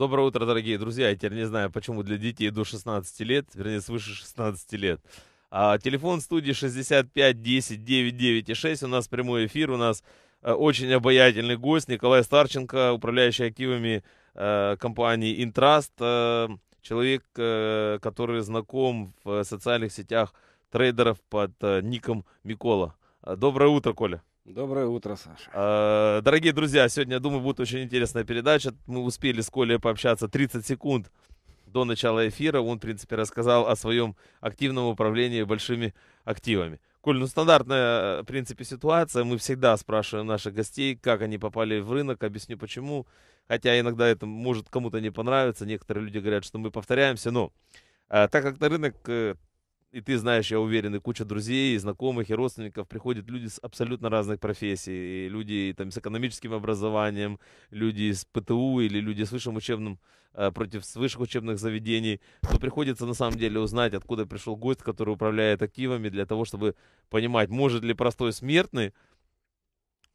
Доброе утро, дорогие друзья. Я теперь не знаю, почему для детей до 16 лет, вернее, свыше 16 лет. А, телефон студии 65 10 9 6. У нас прямой эфир. У нас а, очень обаятельный гость Николай Старченко, управляющий активами а, компании Интраст. А, человек, а, который знаком в социальных сетях трейдеров под а, ником Микола. А, доброе утро, Коля. Доброе утро, Саша. А, дорогие друзья, сегодня, думаю, будет очень интересная передача. Мы успели с Колей пообщаться 30 секунд до начала эфира. Он, в принципе, рассказал о своем активном управлении большими активами. Коль, ну стандартная, э, в принципе, ситуация. Мы всегда спрашиваем наших гостей, как они попали в рынок. Объясню почему. Хотя иногда это может кому-то не понравиться. Некоторые люди говорят, что мы повторяемся. Но э, так как на рынок э, и ты знаешь, я уверен, и куча друзей, и знакомых, и родственников приходят люди с абсолютно разных профессий, и люди там, с экономическим образованием, люди с ПТУ или люди с высшим учебным, э, против с высших учебных заведений, то приходится на самом деле узнать, откуда пришел гость, который управляет активами, для того, чтобы понимать, может ли простой смертный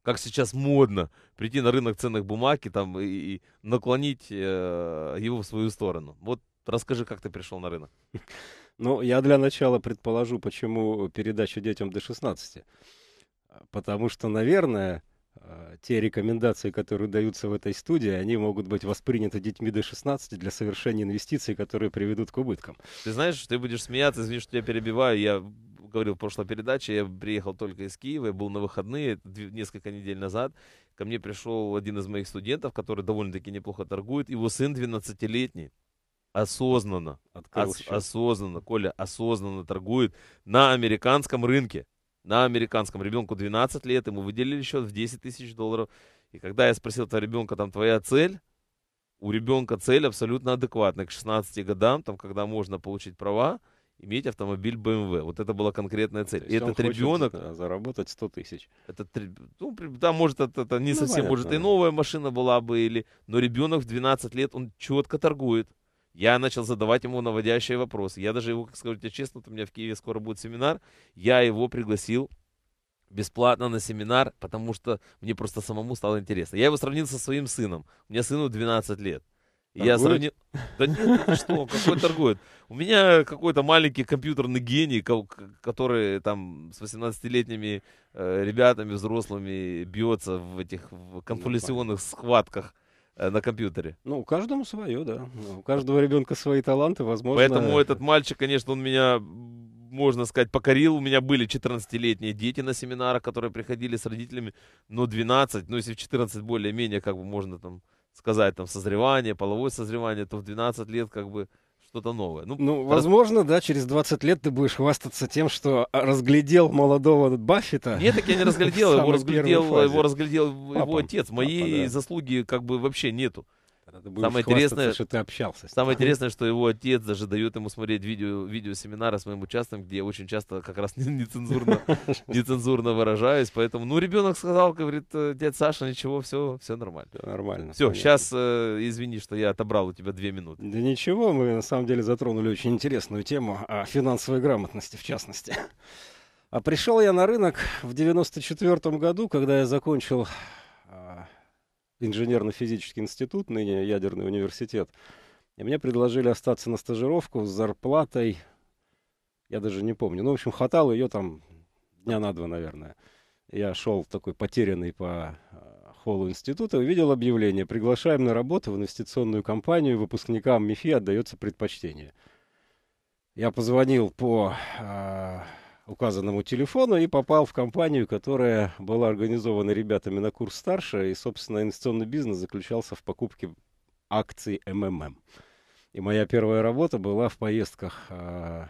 как сейчас модно прийти на рынок ценных бумаг и, там, и, и наклонить э, его в свою сторону. Вот расскажи, как ты пришел на рынок. Ну, я для начала предположу, почему передача детям до 16. Потому что, наверное, а, те рекомендации, которые даются в этой студии, они могут быть восприняты детьми до 16 для совершения инвестиций, которые приведут к убыткам. Ты знаешь, ты будешь смеяться, извини, что я перебиваю, я говорил в прошлой передаче, я приехал только из Киева, я был на выходные несколько недель назад, ко мне пришел один из моих студентов, который довольно-таки неплохо торгует, его сын 12-летний, осознанно, ос, счет. осознанно, Коля, осознанно торгует на американском рынке. На американском ребенку 12 лет, ему выделили счет в 10 тысяч долларов. И когда я спросил твоего ребенка, там твоя цель, у ребенка цель абсолютно адекватная. К 16 годам, там, когда можно получить права, иметь автомобиль BMW. Эм вот это была конкретная цель. И этот ребенок... Э, заработать 100 тысяч. Этот, ну, да, может, это, это не ну, совсем, понятно, может, и новая машина была бы, или... Но ребенок в 12 лет, он четко торгует. Я начал задавать ему наводящие вопросы. Я даже его, как скажу тебе честно, у меня в Киеве скоро будет семинар. Я его пригласил бесплатно на семинар, потому что мне просто самому стало интересно. Я его сравнил со своим сыном. У меня сыну 12 лет. Торгует? Я сравнил... Да нет, что, какой торгует? У меня какой-то маленький компьютерный гений, который там с 18-летними э, ребятами, взрослыми бьется в этих ну, конфуляционных схватках. Э, на компьютере. Ну, каждому свое, да. У каждого ребенка свои таланты, возможно. Поэтому э, этот мальчик, конечно, он меня можно сказать, покорил. У меня были 14-летние дети на семинарах, которые приходили с родителями, но 12, ну если в 14 более-менее, как бы можно там сказать, там созревание, половое созревание, то в 12 лет как бы что-то новое. Ну, ну раз... возможно, да, через 20 лет ты будешь хвастаться тем, что а, разглядел молодого Баффета. Нет, так я не разглядел, его разглядел, его разглядел его отец. Моей заслуги как бы вообще нету. Ты самое интересное, что ты общался. Самое интересное, что его отец даже дает ему смотреть видео, видео семинара с моим участием, где я очень часто как раз нецензурно, нецензурно выражаюсь. Поэтому, ну, ребенок сказал, говорит, э, дед Саша, ничего, все, все нормально. Все нормально. Все, понятно. сейчас, э, извини, что я отобрал у тебя две минуты. Да ничего, мы на самом деле затронули очень интересную тему о финансовой грамотности в частности. А пришел я на рынок в 94 году, когда я закончил инженерно-физический институт, ныне ядерный университет. И мне предложили остаться на стажировку с зарплатой, я даже не помню, ну, в общем, хватало ее там дня на два, наверное. Я шел такой потерянный по э, холлу института, увидел объявление «Приглашаем на работу в инвестиционную компанию, выпускникам МИФИ отдается предпочтение». Я позвонил по э, указанному телефону и попал в компанию, которая была организована ребятами на курс старше, и, собственно, инвестиционный бизнес заключался в покупке акций МММ. И моя первая работа была в поездках а,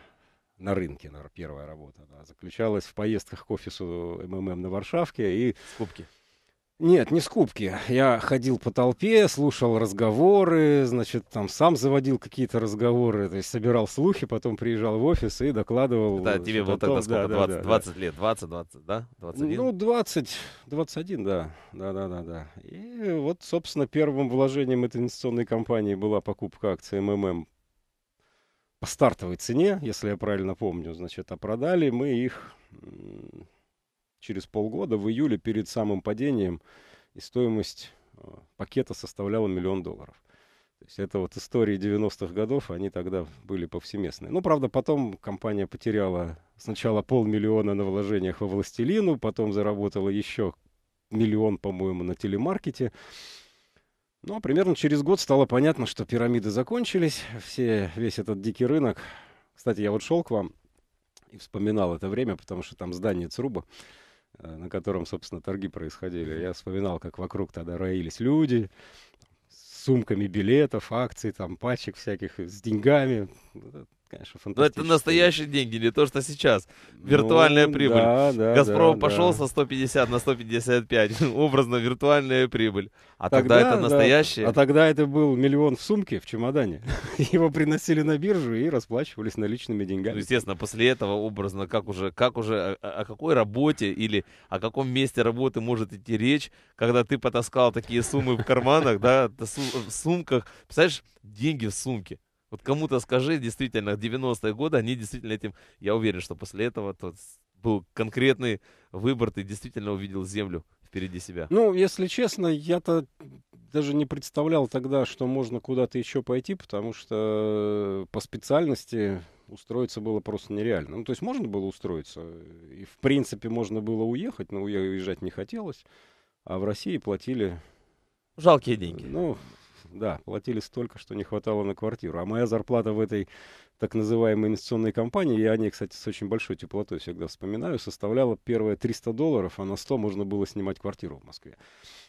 на рынке, наверное, первая работа. Да, заключалась в поездках к офису МММ на Варшавке и... Скупки. Нет, не скупки. Я ходил по толпе, слушал разговоры, значит, там сам заводил какие-то разговоры, то есть собирал слухи, потом приезжал в офис и докладывал. Да, тебе вот тогда сколько? Да, 20, да, 20 лет, 20, 20, да? 21? Ну, 20, 21, да. Да, да, да, да. И вот, собственно, первым вложением этой инвестиционной компании была покупка акций МММ по стартовой цене, если я правильно помню, значит, а продали мы их через полгода, в июле, перед самым падением, и стоимость э, пакета составляла миллион долларов. То есть это вот истории 90-х годов, они тогда были повсеместные. Ну, правда, потом компания потеряла сначала полмиллиона на вложениях во «Властелину», потом заработала еще миллион, по-моему, на телемаркете. Ну, а примерно через год стало понятно, что пирамиды закончились, все, весь этот дикий рынок. Кстати, я вот шел к вам и вспоминал это время, потому что там здание ЦРУБа. Э, на котором, собственно, торги происходили. Я вспоминал, как вокруг тогда роились люди с сумками билетов, акций, там, пачек всяких, э, с деньгами конечно, Но это настоящие деньги, не то, что сейчас. Ну виртуальная ну, прибыль. Да, да, Газпром да, пошел да. со 150 на 155. Образно виртуальная прибыль. А тогда, тогда это настоящее. Да. А тогда это был миллион в сумке, в чемодане. Его приносили на биржу и расплачивались наличными деньгами. Ну, естественно, после этого образно, как уже, как уже, о, а, а, о какой работе или о каком месте работы может идти речь, когда ты потаскал такие суммы в карманах, да, в сумках. Представляешь, деньги в сумке. Вот кому-то скажи, действительно, 90-е годы, они действительно этим, я уверен, что после этого тот был конкретный выбор, ты действительно увидел землю впереди себя. Ну, если честно, я-то даже не представлял тогда, что можно куда-то еще пойти, потому что по специальности устроиться было просто нереально. Ну, то есть можно было устроиться, и в принципе можно было уехать, но уезжать не хотелось, а в России платили... Жалкие деньги. Э, ну, да, платили столько, что не хватало на квартиру. А моя зарплата в этой так называемой инвестиционной компании, я о ней, кстати, с очень большой теплотой всегда вспоминаю, составляла первые 300 долларов, а на 100 можно было снимать квартиру в Москве.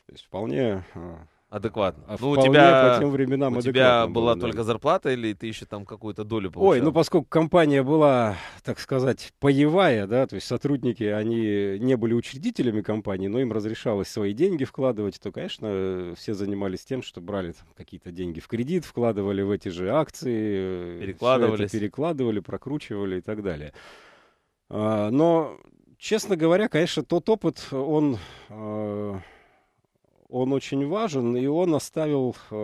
То есть вполне а, Адекватно. А ну, у тебя, по тем временам у тебя была было, только зарплата или ты еще там какую-то долю получал? Ой, ну поскольку компания была, так сказать, поевая, да, то есть сотрудники, они не были учредителями компании, но им разрешалось свои деньги вкладывать, то, конечно, все занимались тем, что брали какие-то деньги в кредит, вкладывали в эти же акции, э, перекладывали, перекладывали, прокручивали и так далее. А, но, честно говоря, конечно, тот опыт, он а, он очень важен, и он оставил э,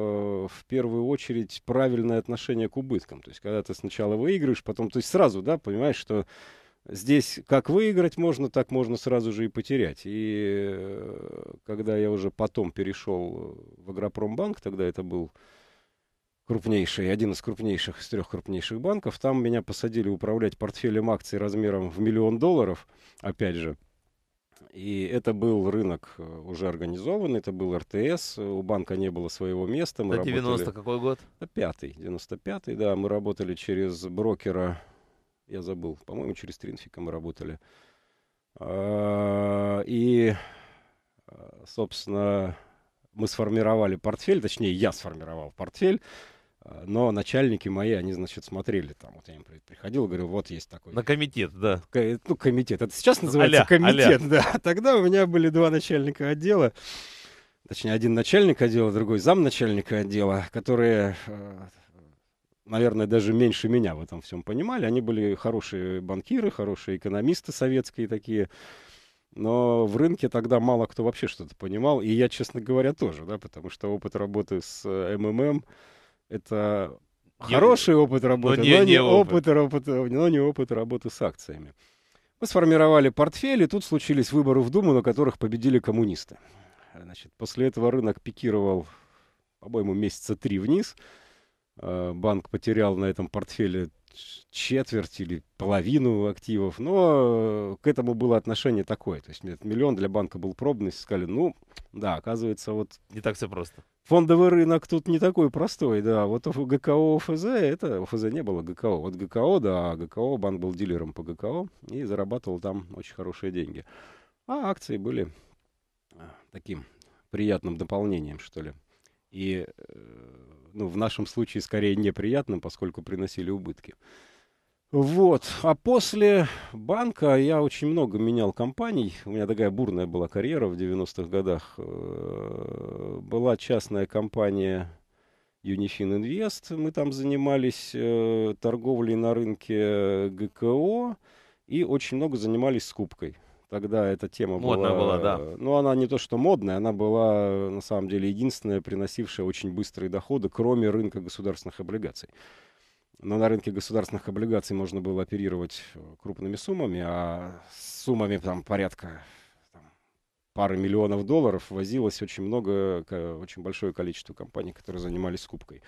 в первую очередь правильное отношение к убыткам. То есть, когда ты сначала выигрываешь, потом, то есть сразу, да, понимаешь, что здесь как выиграть можно, так можно сразу же и потерять. И э, когда я уже потом перешел в Агропромбанк, тогда это был крупнейший, один из крупнейших, из трех крупнейших банков, там меня посадили управлять портфелем акций размером в миллион долларов, опять же, и это был рынок э, уже организованный, это был РТС, э, у банка не было своего места. Мы это 90 работали... какой год? Э, пятый, 95-й, да. Мы работали через брокера, я забыл, по-моему, через Тринфика мы работали. А, и, собственно, мы сформировали портфель, точнее, я сформировал портфель а, но начальники мои, они, значит, смотрели там. Вот я им приходил, говорю, вот есть такой... На комитет, да. Э, ну, комитет. Это сейчас ну, называется а комитет, а да. Тогда у меня были два начальника отдела. Точнее, один начальник отдела, другой замначальника отдела, которые, э, наверное, даже меньше меня в этом всем понимали. Они были хорошие банкиры, хорошие экономисты советские такие. Но в рынке тогда мало кто вообще что-то понимал. И я, честно говоря, тоже, да, потому что опыт работы с э, МММ... MMM это не, хороший опыт работы, но не, но не, не опыт. Опыт, опыт, но не опыт работы с акциями. Мы сформировали портфель, и тут случились выборы в Думу, на которых победили коммунисты. Значит, после этого рынок пикировал, по-моему, месяца три вниз. Э, банк потерял на этом портфеле четверть или половину активов, но э, к этому было отношение такое. То есть миллион для банка был пробный, сказали, ну, да, оказывается, вот... Не так все просто. Фондовый рынок тут не такой простой, да. Вот ГКО ОФЗ, это ОФЗ не было ГКО. Вот ГКО, да, ГКО, банк был дилером по ГКО и зарабатывал там очень хорошие деньги. А акции были э, таким приятным дополнением, что ли и э, ну, в нашем случае скорее неприятным, поскольку приносили убытки. Вот. А после банка я очень много менял компаний. У меня такая бурная была карьера в 90-х годах. Э, была частная компания Unifin Invest. Мы там занимались э, торговлей на рынке ГКО и очень много занимались скупкой. Тогда эта тема Модная была... была, да. Э, ну, она не то что модная, она была, на самом деле, единственная, приносившая очень быстрые доходы, кроме рынка государственных облигаций. Но на рынке государственных облигаций можно было оперировать э, крупными суммами, а суммами там порядка пары миллионов долларов возилось очень много, очень большое количество компаний, которые занимались скупкой.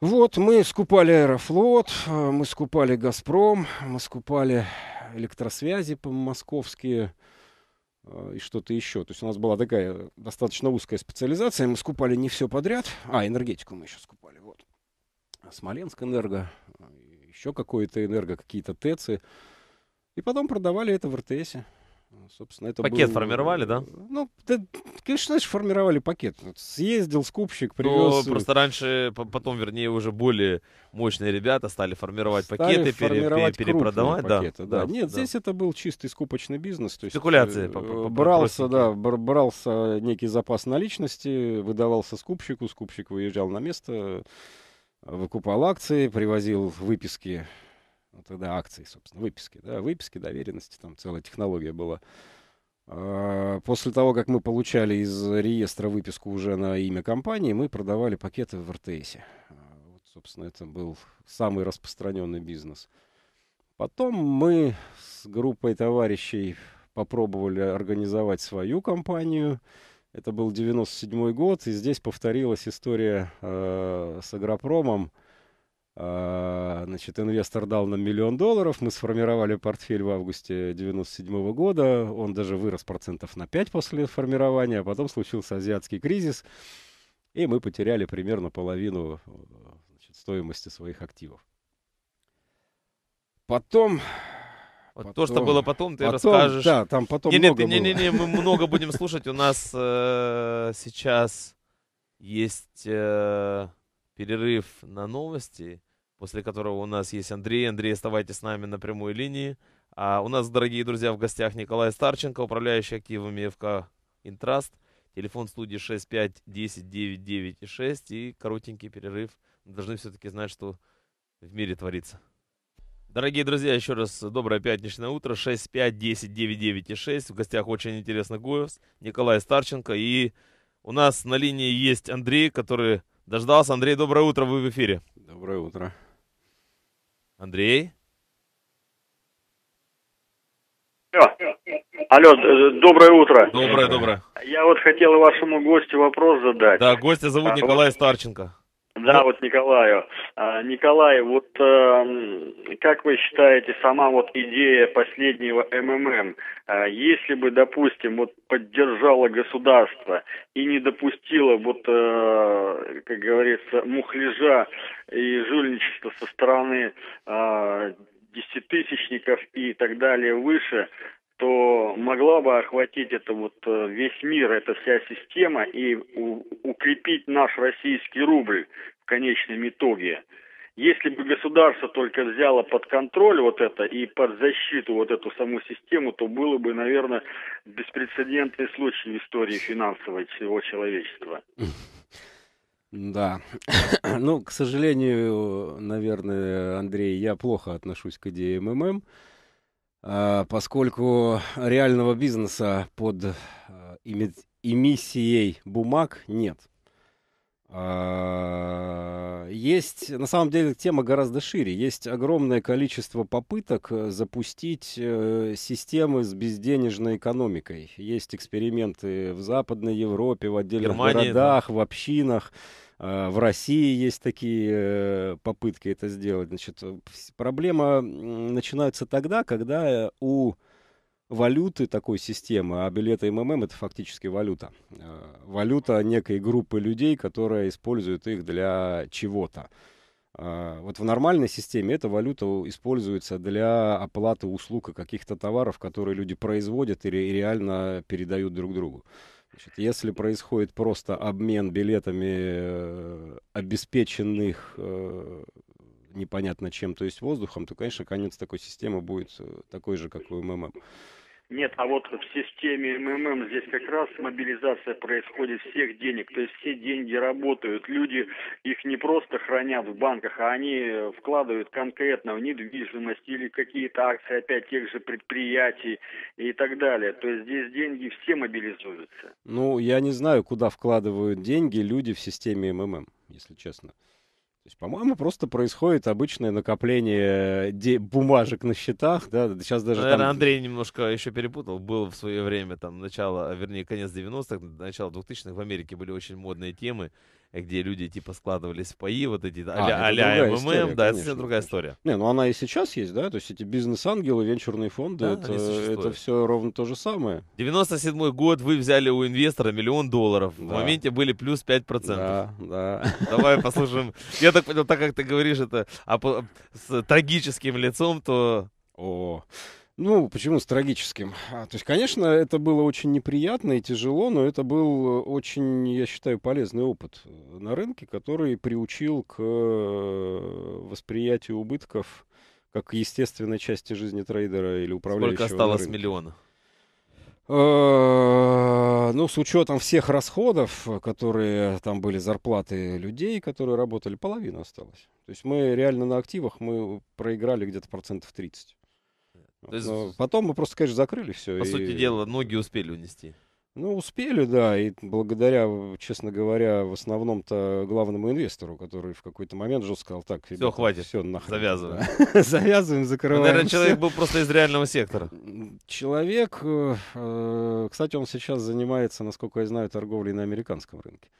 Вот, мы скупали Аэрофлот, э, мы скупали Газпром, мы скупали электросвязи московские э, и что-то еще. То есть у нас была такая достаточно узкая специализация, мы скупали не все подряд. А, энергетику мы еще скупали, вот. Смоленск энерго, э, еще какое-то энерго, какие-то ТЭЦы. И потом продавали это в РТСе. А, собственно, это пакет был... формировали, да? Ну, да, конечно, значит, формировали пакет. Съездил скупщик, ну, привез. Ну, просто раньше, потом, вернее, уже более мощные ребята стали формировать стали пакеты, формировать пере, перепродавать, пакеты, да, да. да. Нет, да. здесь это был чистый скупочный бизнес, то есть спекуляции. Э, брался, да, брался некий запас наличности, выдавался скупщику, скупщик выезжал на место, э, выкупал акции, привозил выписки ну, тогда акции, собственно, выписки, да, выписки, доверенности, там целая технология была. А, после того, как мы получали из реестра выписку уже на имя компании, мы продавали пакеты в РТС. А, вот, собственно, это был самый распространенный бизнес. Потом мы с группой товарищей попробовали организовать свою компанию. Это был 97 год, и здесь повторилась история э, с Агропромом. А, значит, инвестор дал нам миллион долларов, мы сформировали портфель в августе 97 -го года, он даже вырос процентов на 5 после формирования, а потом случился азиатский кризис, и мы потеряли примерно половину э, значит, стоимости своих активов. Потом вот потом, то, что было потом, ты потом, расскажешь. Да, там потом не, много не, не, не, не, мы много будем слушать. У нас э, сейчас есть э, перерыв на новости, после которого у нас есть Андрей. Андрей, оставайтесь с нами на прямой линии. А у нас, дорогие друзья, в гостях Николай Старченко, управляющий активами ФК «Интраст». Телефон студии 6510996. и коротенький перерыв. Мы должны все-таки знать, что в мире творится. Дорогие друзья, еще раз доброе пятничное утро. 6510996. В гостях очень интересный Гоевс, Николай Старченко. И у нас на линии есть Андрей, который Дождался. Андрей, доброе утро, вы в эфире. Доброе утро. Андрей? Алло, доброе утро. Доброе, доброе. Я вот хотел вашему гостю вопрос задать. Да, гостя зовут а, Николай Старченко. Да, вот Николаю. А, Николай, вот эм, как вы считаете, сама вот идея последнего МММ, а, если бы, допустим, вот поддержало государство и не допустило вот, э, как говорится, мухляжа и жульничества со стороны а, десятитысячников и так далее выше, то могла бы охватить это вот э, весь мир, эта вся система и укрепить наш российский рубль в конечном итоге. Если бы государство только взяло под контроль вот это и под защиту вот эту саму систему, то было бы, наверное, беспрецедентный случай в истории финансовой всего человечества. Да. Ну, к сожалению, наверное, Андрей, я плохо отношусь к идее МММ. А, поскольку реального бизнеса под э, эмиссией бумаг нет. А, есть, на самом деле, тема гораздо шире. Есть огромное количество попыток э, запустить э, системы с безденежной экономикой. Есть эксперименты в Западной Европе, в отдельных Германии, городах, да. в общинах. Э, в России есть такие э, попытки это сделать. Значит, э, проблема начинается тогда, когда у валюты такой системы, а билеты МММ это фактически валюта. Валюта некой группы людей, которая использует их для чего-то. Вот в нормальной системе эта валюта используется для оплаты услуг и каких-то товаров, которые люди производят или реально передают друг другу. Значит, если происходит просто обмен билетами э, обеспеченных э, непонятно чем, то есть воздухом, то, конечно, конец такой системы будет э, такой же, как у МММ. Нет, а вот в системе МММ здесь как раз мобилизация происходит всех денег, то есть все деньги работают, люди их не просто хранят в банках, а они вкладывают конкретно в недвижимость или какие-то акции опять тех же предприятий и так далее. То есть здесь деньги все мобилизуются. Ну, я не знаю, куда вкладывают деньги люди в системе МММ, если честно. То есть, по-моему, просто происходит обычное накопление э, де- бумажек на счетах, да, сейчас даже Наверное, там... Андрей немножко еще перепутал. Было в свое время, там, начало, а, вернее, конец 90-х, начало 2000-х в Америке были очень модные темы, где люди типа складывались в паи, вот эти а, а-ля МММ, история, да, конечно, это совсем другая история. Не, ну она и сейчас есть, да, то есть эти бизнес-ангелы, венчурные фонды, да, это, это все ровно то же самое. 97-й год вы взяли у инвестора миллион долларов, да. в моменте были плюс 5%. Да, да. Давай послушаем. Я так понял, так как ты говоришь это а с трагическим лицом, то... -о. Ну, почему с трагическим? А, то есть, конечно, это было очень неприятно и тяжело, но это был очень, я считаю, полезный опыт э, на рынке, который приучил к э, восприятию убытков как естественной части жизни трейдера или управляющего. Сколько осталось миллиона? Э, ну, с учетом всех расходов, которые там были, зарплаты людей, которые работали, половина осталась. То есть мы реально на активах мы проиграли где-то процентов 30. То есть... потом мы просто, конечно, закрыли все. По и... сути дела, ноги успели унести. Ну, успели, да, и благодаря, честно говоря, в основном-то главному инвестору, который в какой-то момент жестко сказал, так, все, хватит, все, нахрен. Завязываем. Завязываем, закрываем. Ну, наверное, человек был просто из реального сектора. Человек, э, э, кстати, он сейчас занимается, насколько я знаю, торговлей на американском рынке.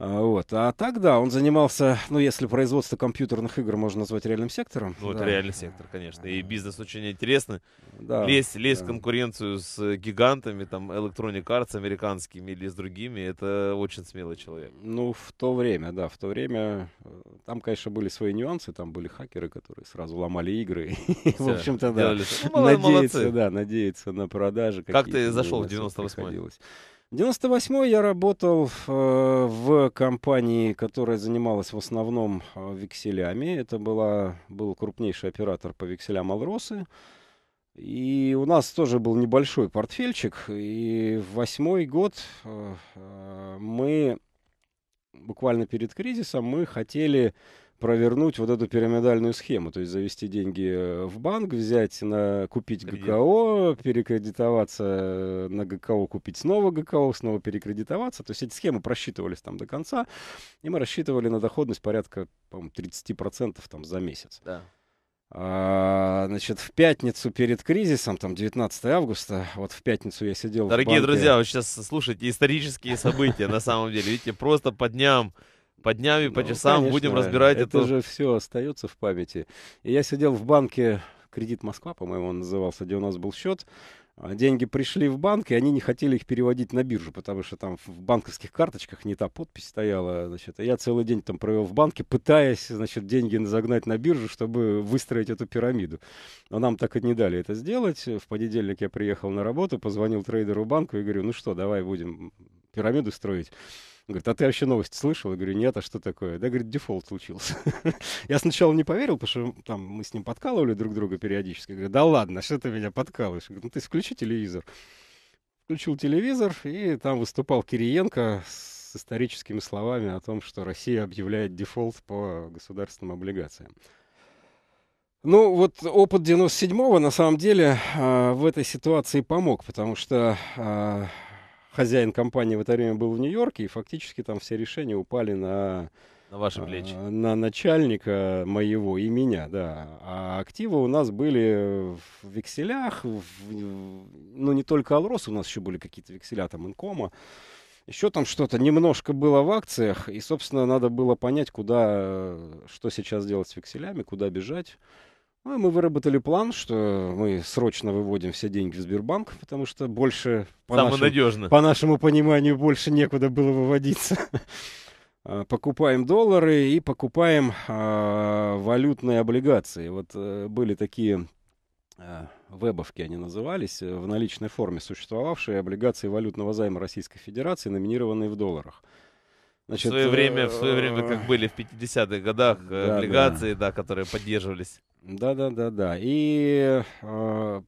А, вот. А тогда он занимался, ну, если производство компьютерных игр можно назвать реальным сектором. Ну, да. это реальный сектор, конечно. И бизнес очень интересный. Да, лезть лезть да. в конкуренцию с э, гигантами, там, Electronic Arts американскими или с другими, это очень смелый человек. Ну, в то время, да, в то время. Э, там, конечно, были свои нюансы, там были хакеры, которые сразу ломали игры. В общем-то, да. Ну, надеяться, да, надеяться на продажи. Как ты зашел в 98-й? В 98 я работал э, в компании, которая занималась в основном э, векселями. Это была, был крупнейший оператор по векселям Алросы. И у нас тоже был небольшой портфельчик. И в восьмой год э, э, мы буквально перед кризисом мы хотели провернуть вот эту пирамидальную схему, то есть завести деньги э, в банк, взять на купить ГКО, перекредитоваться э, на ГКО, купить снова ГКО, снова перекредитоваться. То есть эти схемы просчитывались там до конца, и мы рассчитывали на доходность порядка, по-моему, 30% там за месяц. Да. А, значит, в пятницу перед кризисом, там 19 августа, вот в пятницу я сидел. Дорогие в банке. друзья, вы сейчас слушаете исторические события на самом деле. Видите, просто по дням по дням и по ну, часам конечно, будем разбирать это. Это же все остается в памяти. И я сидел в банке «Кредит Москва», по-моему, он назывался, где у нас был счет. А, деньги пришли в банк, и они не хотели их переводить на биржу, потому что там в банковских карточках не та подпись стояла. Значит. я целый день там провел в банке, пытаясь значит, деньги загнать на биржу, чтобы выстроить эту пирамиду. Но нам так и не дали это сделать. В понедельник я приехал на работу, позвонил трейдеру банку и говорю, ну что, давай будем пирамиду строить. Он говорит, а ты вообще новости слышал? Я говорю, нет, а что такое? Да, говорит, дефолт случился. Я сначала не поверил, потому что там мы с ним подкалывали друг друга периодически. Я говорю, да ладно, что ты меня подкалываешь? говорю, ну ты включи телевизор. Включил телевизор, и там выступал Кириенко с историческими словами о том, что Россия объявляет дефолт по государственным облигациям. Ну, вот опыт 97-го на самом деле э, в этой ситуации помог, потому что э, хозяин компании в это время был в Нью-Йорке, и фактически там все решения упали на... На ваши а, плечи. На начальника моего и меня, да. А активы у нас были в векселях, в, ну не только Алрос, у нас еще были какие-то векселя, там Инкома. Еще там что-то немножко было в акциях, и, собственно, надо было понять, куда, что сейчас делать с векселями, куда бежать. Ну, и мы выработали план, что мы срочно выводим все деньги в Сбербанк, потому что больше... По Самое По нашему пониманию, больше некуда было выводиться. А, покупаем доллары и покупаем э, валютные облигации. Вот э, были такие э, вебовки, они назывались, э, в наличной форме существовавшие облигации валютного займа Российской Федерации, номинированные в долларах. Значит, в свое время, в свое время, как э, были в 50-х годах э, да, облигации, да. да, которые поддерживались. Да, да, да, да. И э, то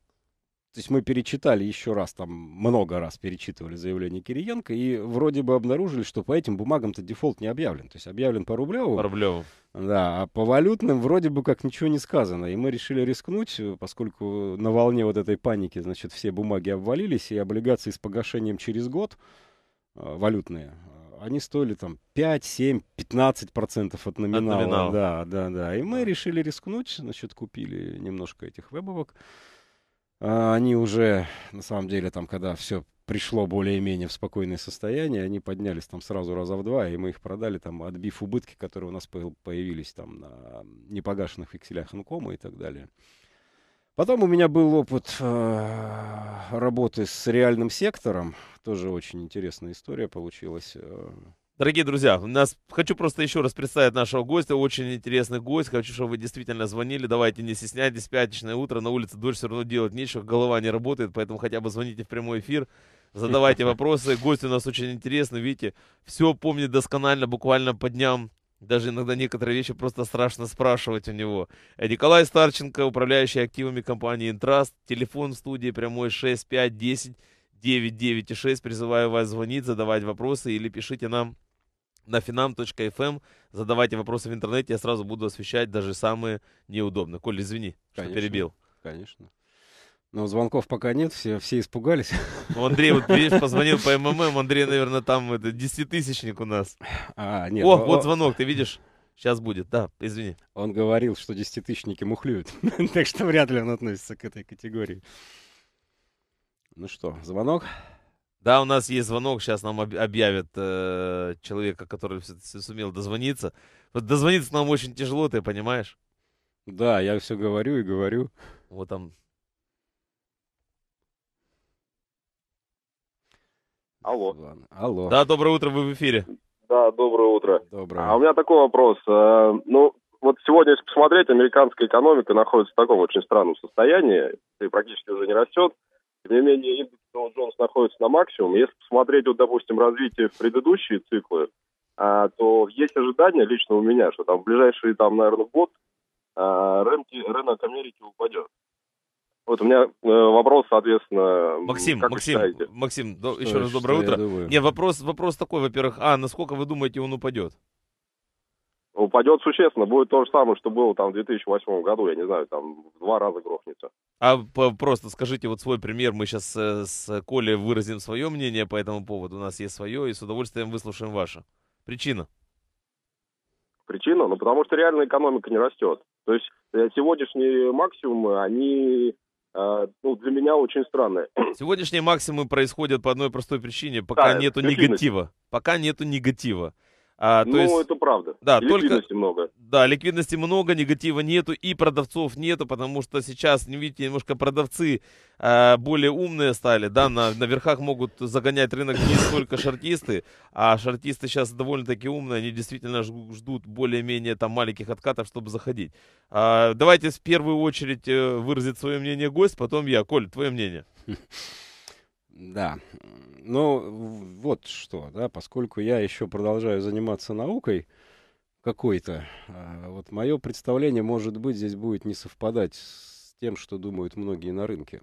есть мы перечитали еще раз, там много раз перечитывали заявление Кириенко, и вроде бы обнаружили, что по этим бумагам-то дефолт не объявлен. То есть объявлен по рублеву. По рублеву. Да, а по валютным вроде бы как ничего не сказано. И мы решили рискнуть, поскольку на волне вот этой паники, значит, все бумаги обвалились, и облигации с погашением через год, э, валютные, они стоили там 5, 7, 15 процентов от номинала. От номинала. Да, да, да. И мы решили рискнуть, значит, купили немножко этих вебовок. А, они уже, на самом деле, там, когда все пришло более-менее в спокойное состояние, они поднялись там сразу раза в два, и мы их продали, там, отбив убытки, которые у нас появились там на непогашенных векселях Инкома и так далее. Потом у меня был опыт э, работы с реальным сектором. Тоже очень интересная история получилась. Э. Дорогие друзья, у нас хочу просто еще раз представить нашего гостя. Очень интересный гость. Хочу, чтобы вы действительно звонили. Давайте не стесняйтесь. Пятничное утро. На улице дождь все равно делать нечего. Голова не работает, поэтому хотя бы звоните в прямой эфир. Задавайте вопросы. Гость у нас очень интересный. Видите, все помнит досконально, буквально по дням даже иногда некоторые вещи просто страшно спрашивать у него. Э, Николай Старченко, управляющий активами компании «Интраст», телефон в студии прямой 6510 996. Призываю вас звонить, задавать вопросы или пишите нам на finam.fm, эм. задавайте вопросы в интернете, я сразу буду освещать даже самые неудобные. Коль, извини, Конечно. что перебил. Конечно. Но звонков пока нет, все, все испугались. Андрей, вот видишь позвонил по МММ, Андрей, наверное, там это десятитысячник у нас. А, нет. О, ну, о, вот звонок, ты видишь? Сейчас будет, да, извини. Он говорил, что десятитысячники мухлюют, так что вряд ли он относится к этой категории. Ну что, звонок? Да, у нас есть звонок, сейчас нам объявят э, человека, который сумел дозвониться. Вот дозвониться нам очень тяжело, ты понимаешь? Да, я все говорю и говорю. Вот там Алло. Алло. Да, доброе утро, вы в эфире. Да, доброе утро. Доброе. А у меня такой вопрос. Э, ну, вот сегодня, если посмотреть, американская экономика находится в таком очень странном состоянии, и практически уже не растет. Тем не менее, индекс Dow находится на максимуме. Если посмотреть, вот, допустим, развитие в предыдущие циклы, э, то есть ожидание лично у меня, что там в ближайшие, там, наверное, год а, рынок Америки упадет. Вот у меня э, вопрос, соответственно. Максим, как Максим, Максим, что, еще раз доброе утро. Не вопрос, вопрос такой, во-первых, а насколько вы думаете, он упадет? Упадет существенно, будет то же самое, что было там в 2008 году, я не знаю, там в два раза грохнется. А просто скажите вот свой пример, мы сейчас э, с Колей выразим свое мнение по этому поводу, у нас есть свое, и с удовольствием выслушаем ваше. Причина? Причина? Ну, потому что реально экономика не растет. То есть э, сегодняшние максимумы, они а, ну, для меня очень странное. Сегодняшние максимумы происходят по одной простой причине, пока да, нету негатива. Пока нету негатива. А, то ну, есть, это правда. Да, ликвидности только, много. Да, ликвидности много, негатива нету и продавцов нету, потому что сейчас, видите, немножко продавцы а, более умные стали, да, на, на верхах могут загонять рынок не столько шартисты, а шартисты сейчас довольно-таки умные, они действительно ждут более-менее там маленьких откатов, чтобы заходить. А, давайте в первую очередь э, выразит свое мнение гость, потом я. Коль, твое мнение. Да. Ну, вот что, да, поскольку я еще продолжаю заниматься наукой какой-то, а, вот мое представление, может быть, здесь будет не совпадать с тем, что думают многие на рынке.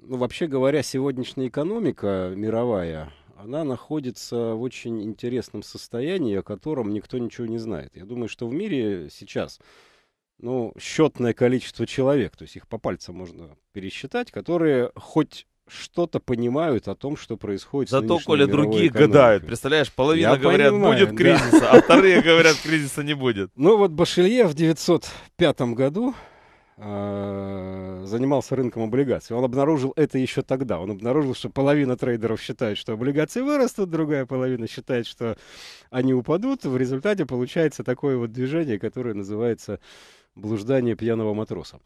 Ну, вообще говоря, сегодняшняя экономика мировая, она находится в очень интересном состоянии, о котором никто ничего не знает. Я думаю, что в мире сейчас ну, счетное количество человек, то есть их по пальцам можно пересчитать, которые хоть что-то понимают о том, что происходит. Зато, Коля, другие экономикой. гадают. Представляешь, половина Я говорят, понимаю, будет кризис, да. а вторые говорят, кризиса не будет. Ну вот Башелье в 905 году а, занимался рынком облигаций. Он обнаружил это еще тогда. Он обнаружил, что половина трейдеров считает, что облигации вырастут, другая половина считает, что они упадут. В результате получается такое вот движение, которое называется блуждание пьяного матроса.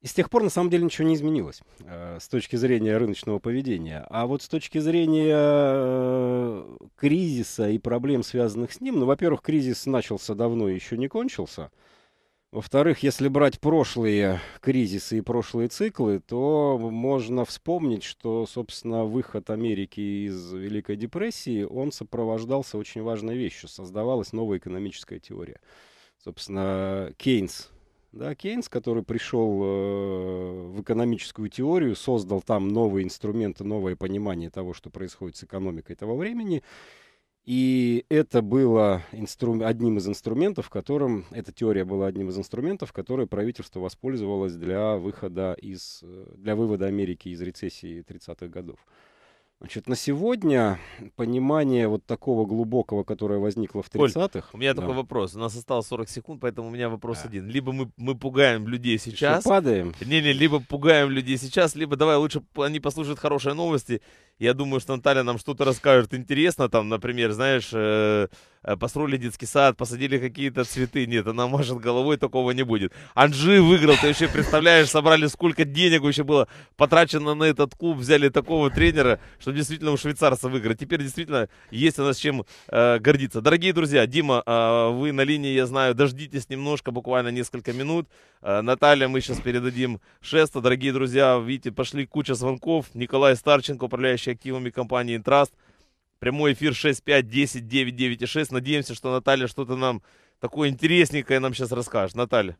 И с тех пор, на самом деле, ничего не изменилось э, с точки зрения рыночного поведения. А вот с точки зрения э, кризиса и проблем, связанных с ним, ну, во-первых, кризис начался давно и еще не кончился. Во-вторых, если брать прошлые кризисы и прошлые циклы, то можно вспомнить, что, собственно, выход Америки из Великой депрессии, он сопровождался очень важной вещью. Создавалась новая экономическая теория. Собственно, Кейнс да, Кейнс, который пришел э, в экономическую теорию, создал там новые инструменты, новое понимание того, что происходит с экономикой того времени. И это было инстру... одним из инструментов, которым, эта теория была одним из инструментов, которые правительство воспользовалось для выхода из, э, для вывода Америки из рецессии 30-х годов. Значит, на сегодня понимание вот такого глубокого, которое возникло в 30-х... у меня да. такой вопрос. У нас осталось 40 секунд, поэтому у меня вопрос да. один. Либо мы, мы пугаем людей сейчас... Еще падаем. Не-не, либо пугаем людей сейчас, либо давай лучше они послушают хорошие новости. Я думаю, что Наталья нам что-то расскажет интересно. Там, например, знаешь, э, э, построили детский сад, посадили какие-то цветы. Нет, она машет головой, такого не будет. Анжи выиграл, ты вообще представляешь, собрали сколько денег вообще было потрачено на этот клуб, взяли такого тренера, что что действительно у швейцарца выиграть. Теперь действительно есть у нас чем э, гордиться. Дорогие друзья, Дима, э, вы на линии, я знаю, дождитесь немножко, буквально несколько минут. Э, Наталья, мы сейчас передадим шеста. Дорогие друзья, видите, пошли куча звонков. Николай Старченко, управляющий активами компании «Интраст». Прямой эфир 65 10 9 9 и 6. Надеемся, что Наталья что-то нам такое интересненькое нам сейчас расскажет. Наталья.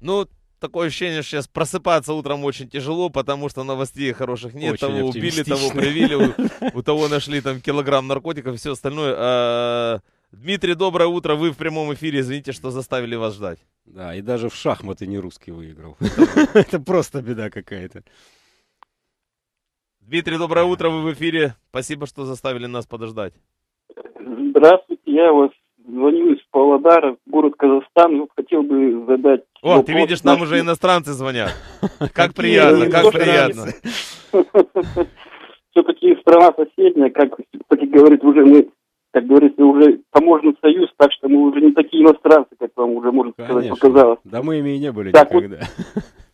Ну, такое ощущение, что сейчас просыпаться утром очень тяжело, потому что новостей хороших нет. Очень того убили, того привили, у, того нашли там килограмм наркотиков и все остальное. А, Дмитрий, доброе утро. Вы в прямом эфире. Извините, что заставили вас ждать. Да, и даже в шахматы не русский выиграл. Это просто беда какая-то. Дмитрий, доброе утро. Вы в эфире. Спасибо, что заставили нас подождать. Здравствуйте, я вас Звоню из Павлодара, город Казахстан. Вот ну, хотел бы задать... О, ты видишь, нам уже иностранцы звонят. Как приятно, как приятно. Все-таки страна соседняя, как говорит уже мы как говорится, уже таможенный союз, так что мы уже не такие иностранцы, как вам уже, можно сказать, показалось. Да мы ими и не были никогда.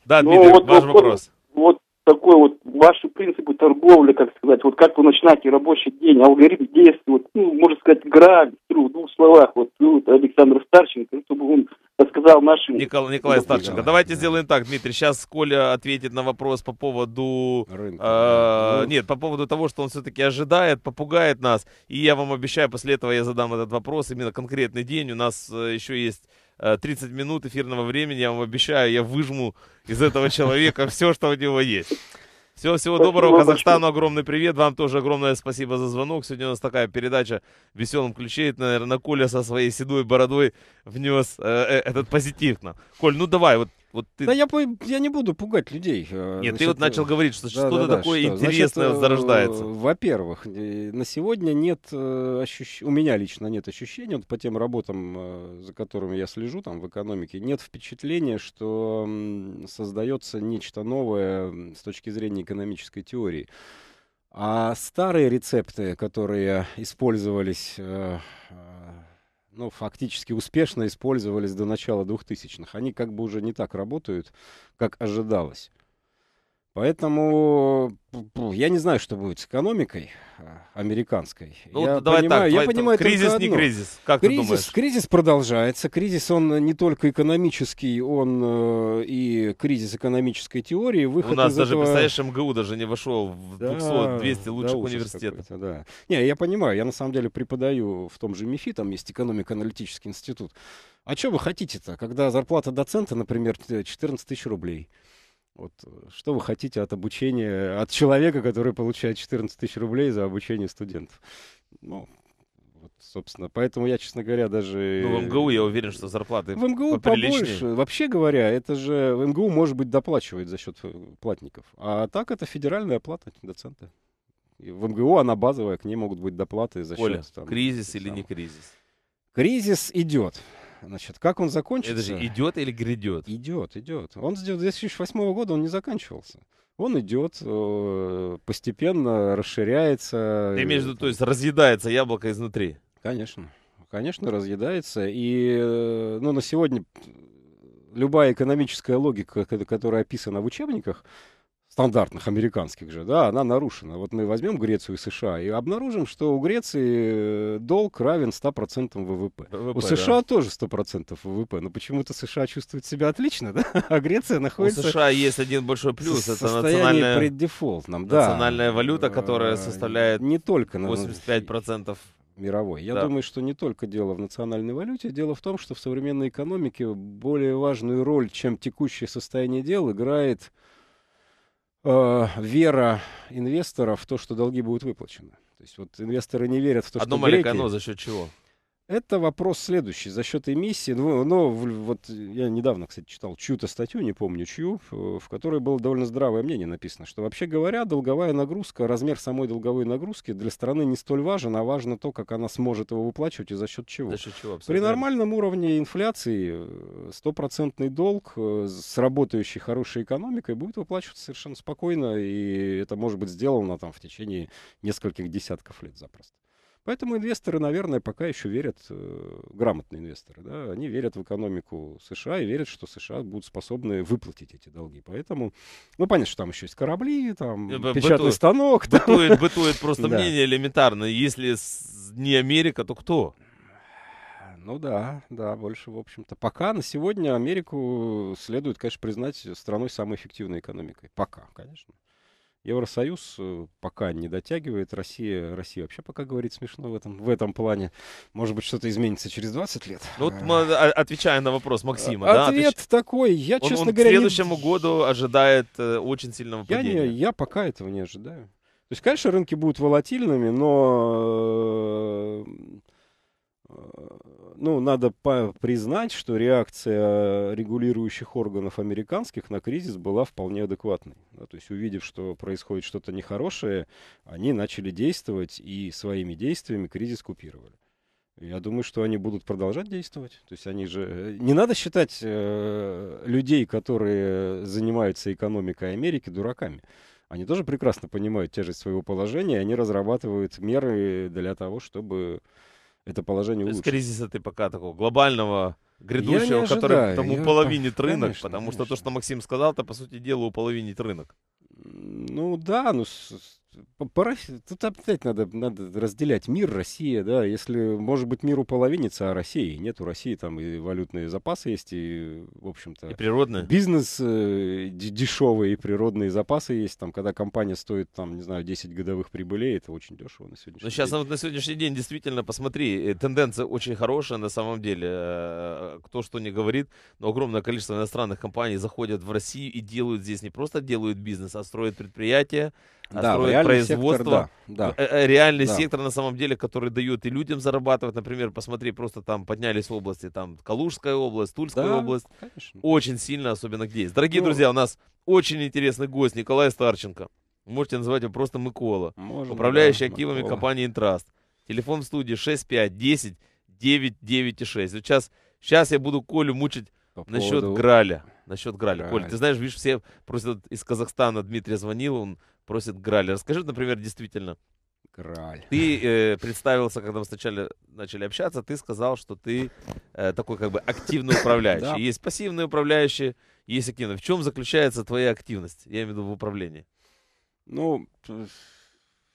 да, ну, Дмитрий, ваш вопрос. Вот такой вот ваши принципы торговли, как сказать, вот как вы начинаете рабочий день, алгоритм действий, вот, ну, можно сказать, грань, в двух словах, вот, вот ну, Александр Старченко, ну, чтобы он рассказал нашим... Никол... Николай Старченко. Давайте да. сделаем так, Дмитрий, сейчас Коля ответит на вопрос по поводу... Рынка. Э, нет, по поводу того, что он все-таки ожидает, попугает нас, и я вам обещаю, после этого я задам этот вопрос, именно конкретный день, у нас э, еще есть 30 э, минут эфирного времени, я вам обещаю, я выжму из этого человека все, что у него есть. Всего-всего доброго. Казахстану огромный привет. Вам тоже огромное спасибо за звонок. Сегодня у нас такая передача в веселом ключе. Это, наверное, Коля со своей седой бородой внес э, э этот позитив к нам. Коль, ну давай, вот вот ты... Да я, я не буду пугать людей. Э, нет, значит, ты вот начал говорить, что да, что-то да, такое что? интересное Значит, э, зарождается. Во-первых, э, на сегодня нет ощущ... у меня лично нет ощущения, вот по тем работам, за которыми я слежу там в экономике, нет впечатления, что создается нечто новое с точки зрения экономической теории. А старые рецепты, которые использовались ну, фактически успешно использовались до начала 2000-х, они как бы уже не так работают, как ожидалось. Поэтому я не знаю, что будет с экономикой э, американской. Ну, я давай понимаю, так, я давай, понимаю там, кризис не кризис, как кризис, ты думаешь? Кризис продолжается, кризис он э, не только экономический, он э, и кризис экономической теории. Выход У нас даже, этого... представляешь, МГУ даже не вошел в 200-200 да, лучших да, университетов. Да. Не, я понимаю, я на самом деле преподаю в том же МИФИ, там есть экономико-аналитический институт. А что вы хотите-то, когда зарплата доцента, например, 14 тысяч рублей? Вот, э, что вы хотите от обучения, от человека, который получает 14 тысяч рублей за обучение студентов? Ну, вот, собственно, поэтому я, честно говоря, даже... Ну, в МГУ я уверен, что зарплаты В МГУ побольше. Вообще говоря, это же... В МГУ, может быть, доплачивает за счет э, платников. А так это федеральная оплата доцента. И в МГУ она базовая, к ней могут быть доплаты за счет... там, кризис или там. не кризис? Кризис идет. Значит, как он закончится? Это же идет или грядет? Идет, идет. Он с 2008 года он не заканчивался. Он идет, э, постепенно расширяется. И между, э, то есть разъедается яблоко изнутри. Конечно, конечно разъедается. И, э, ну, на сегодня любая экономическая логика, которая описана в учебниках, стандартных американских же, да, она нарушена. Вот мы возьмем Грецию и США и обнаружим, что у Греции э, долг равен 100% ВВП. ВВП. У США да. тоже 100% ВВП, но почему-то США чувствует себя отлично, да, а Греция находится... У США есть один большой плюс, это национальная... преддефолтном, да. Национальная валюта, э, которая составляет... Не только... 85% мировой. Я да. думаю, что не только дело в национальной валюте, дело в том, что в современной экономике более важную роль, чем текущее состояние дел, играет Э, вера инвесторов в то, что долги будут выплачены. То есть вот инвесторы не верят в то, Одно что греки... Одно за счет чего? Это вопрос следующий. За счет эмиссии, ну, но ну, вот э, я недавно, кстати, читал чью-то статью, не помню чью, в которой было довольно здравое мнение написано, что вообще говоря, долговая нагрузка, размер самой долговой нагрузки для страны не столь важен, а важно то, как она сможет его выплачивать и за счет чего. За счет чего абсолютно. При нормальном уровне инфляции э, стопроцентный долг э, с работающей хорошей экономикой будет выплачиваться совершенно спокойно, и это может быть сделано там в течение нескольких десятков лет запросто. Поэтому инвесторы, наверное, пока еще верят, э, грамотные инвесторы, да, они верят в экономику США и верят, что США будут способны выплатить эти долги. Поэтому, ну, понятно, что там еще есть корабли, там э, Б- печатный бытует, станок. Бытует, там. бытует просто да. мнение элементарное: Если не Америка, то кто? Ну да, да, больше, в общем-то. Пока на сегодня Америку следует, конечно, признать страной самой эффективной экономикой. Пока, конечно. Евросоюз э, пока не дотягивает. Россия, Россия вообще пока говорит смешно в этом, в этом плане. Может быть, что-то изменится через 20 лет. Ну, вот э, мы, э, отвечая на вопрос Максима. А, да, ответ отвеч... такой, я, он, честно он говоря... к следующему не... году ожидает э, очень сильного падения. не, я пока этого не ожидаю. То есть, конечно, рынки будут волатильными, но ну, надо признать, что реакция регулирующих органов американских на кризис была вполне адекватной. Да, то есть, увидев, что происходит что-то нехорошее, они начали действовать и своими действиями кризис купировали. Я думаю, что они будут продолжать действовать. То есть они же... Э, не надо считать э, людей, которые занимаются экономикой Америки, дураками. Они тоже прекрасно понимают тяжесть своего положения, и они разрабатывают меры для того, чтобы это положение улучшится. кризиса ты пока такого глобального грядущего, который тому я... рынок, конечно, потому конечно. что то, что Максим сказал, это, по сути дела, уполовинит рынок. Ну да, ну с, Тут опять надо, надо разделять мир, Россия, да, если, может быть, миру половинится, а России нет, у России там и валютные запасы есть, и, в общем-то... И природные. Бизнес э, дешевый, и природные запасы есть, там, когда компания стоит, там, не знаю, 10 годовых прибылей, это очень дешево на сегодняшний Но ну, сейчас, день. на сегодняшний день, действительно, посмотри, э, тенденция очень хорошая, на самом деле, э, э, кто что не говорит, но огромное количество иностранных компаний заходят в Россию и делают здесь, не просто делают бизнес, а строят предприятия, а да, строят производство. Сектор, да, да, э, э, реальный да. сектор на самом деле, который дает и людям зарабатывать. Например, посмотри, просто там поднялись области, там Калужская область, Тульская да, область. Конечно. Очень сильно, особенно где есть. Дорогие ну, друзья, у нас очень интересный гость Николай Старченко. Можете называть его просто Микола. Можем, управляющий да, активами Микола. компании Интраст. Телефон в студии 6510 996. сейчас, сейчас я буду Колю мучить По насчет поводу... Граля. Насчет Граля. Граля. Коль, ты знаешь, видишь, все просят из Казахстана Дмитрий звонил, он просит Граль, Расскажи, например, действительно. Граль. Ты э, представился, когда мы сначала начали общаться, ты сказал, что ты э, такой как бы активный управляющий. Да. Есть пассивные управляющие, есть активные. В чем заключается твоя активность? Я имею в виду в управлении. Ну,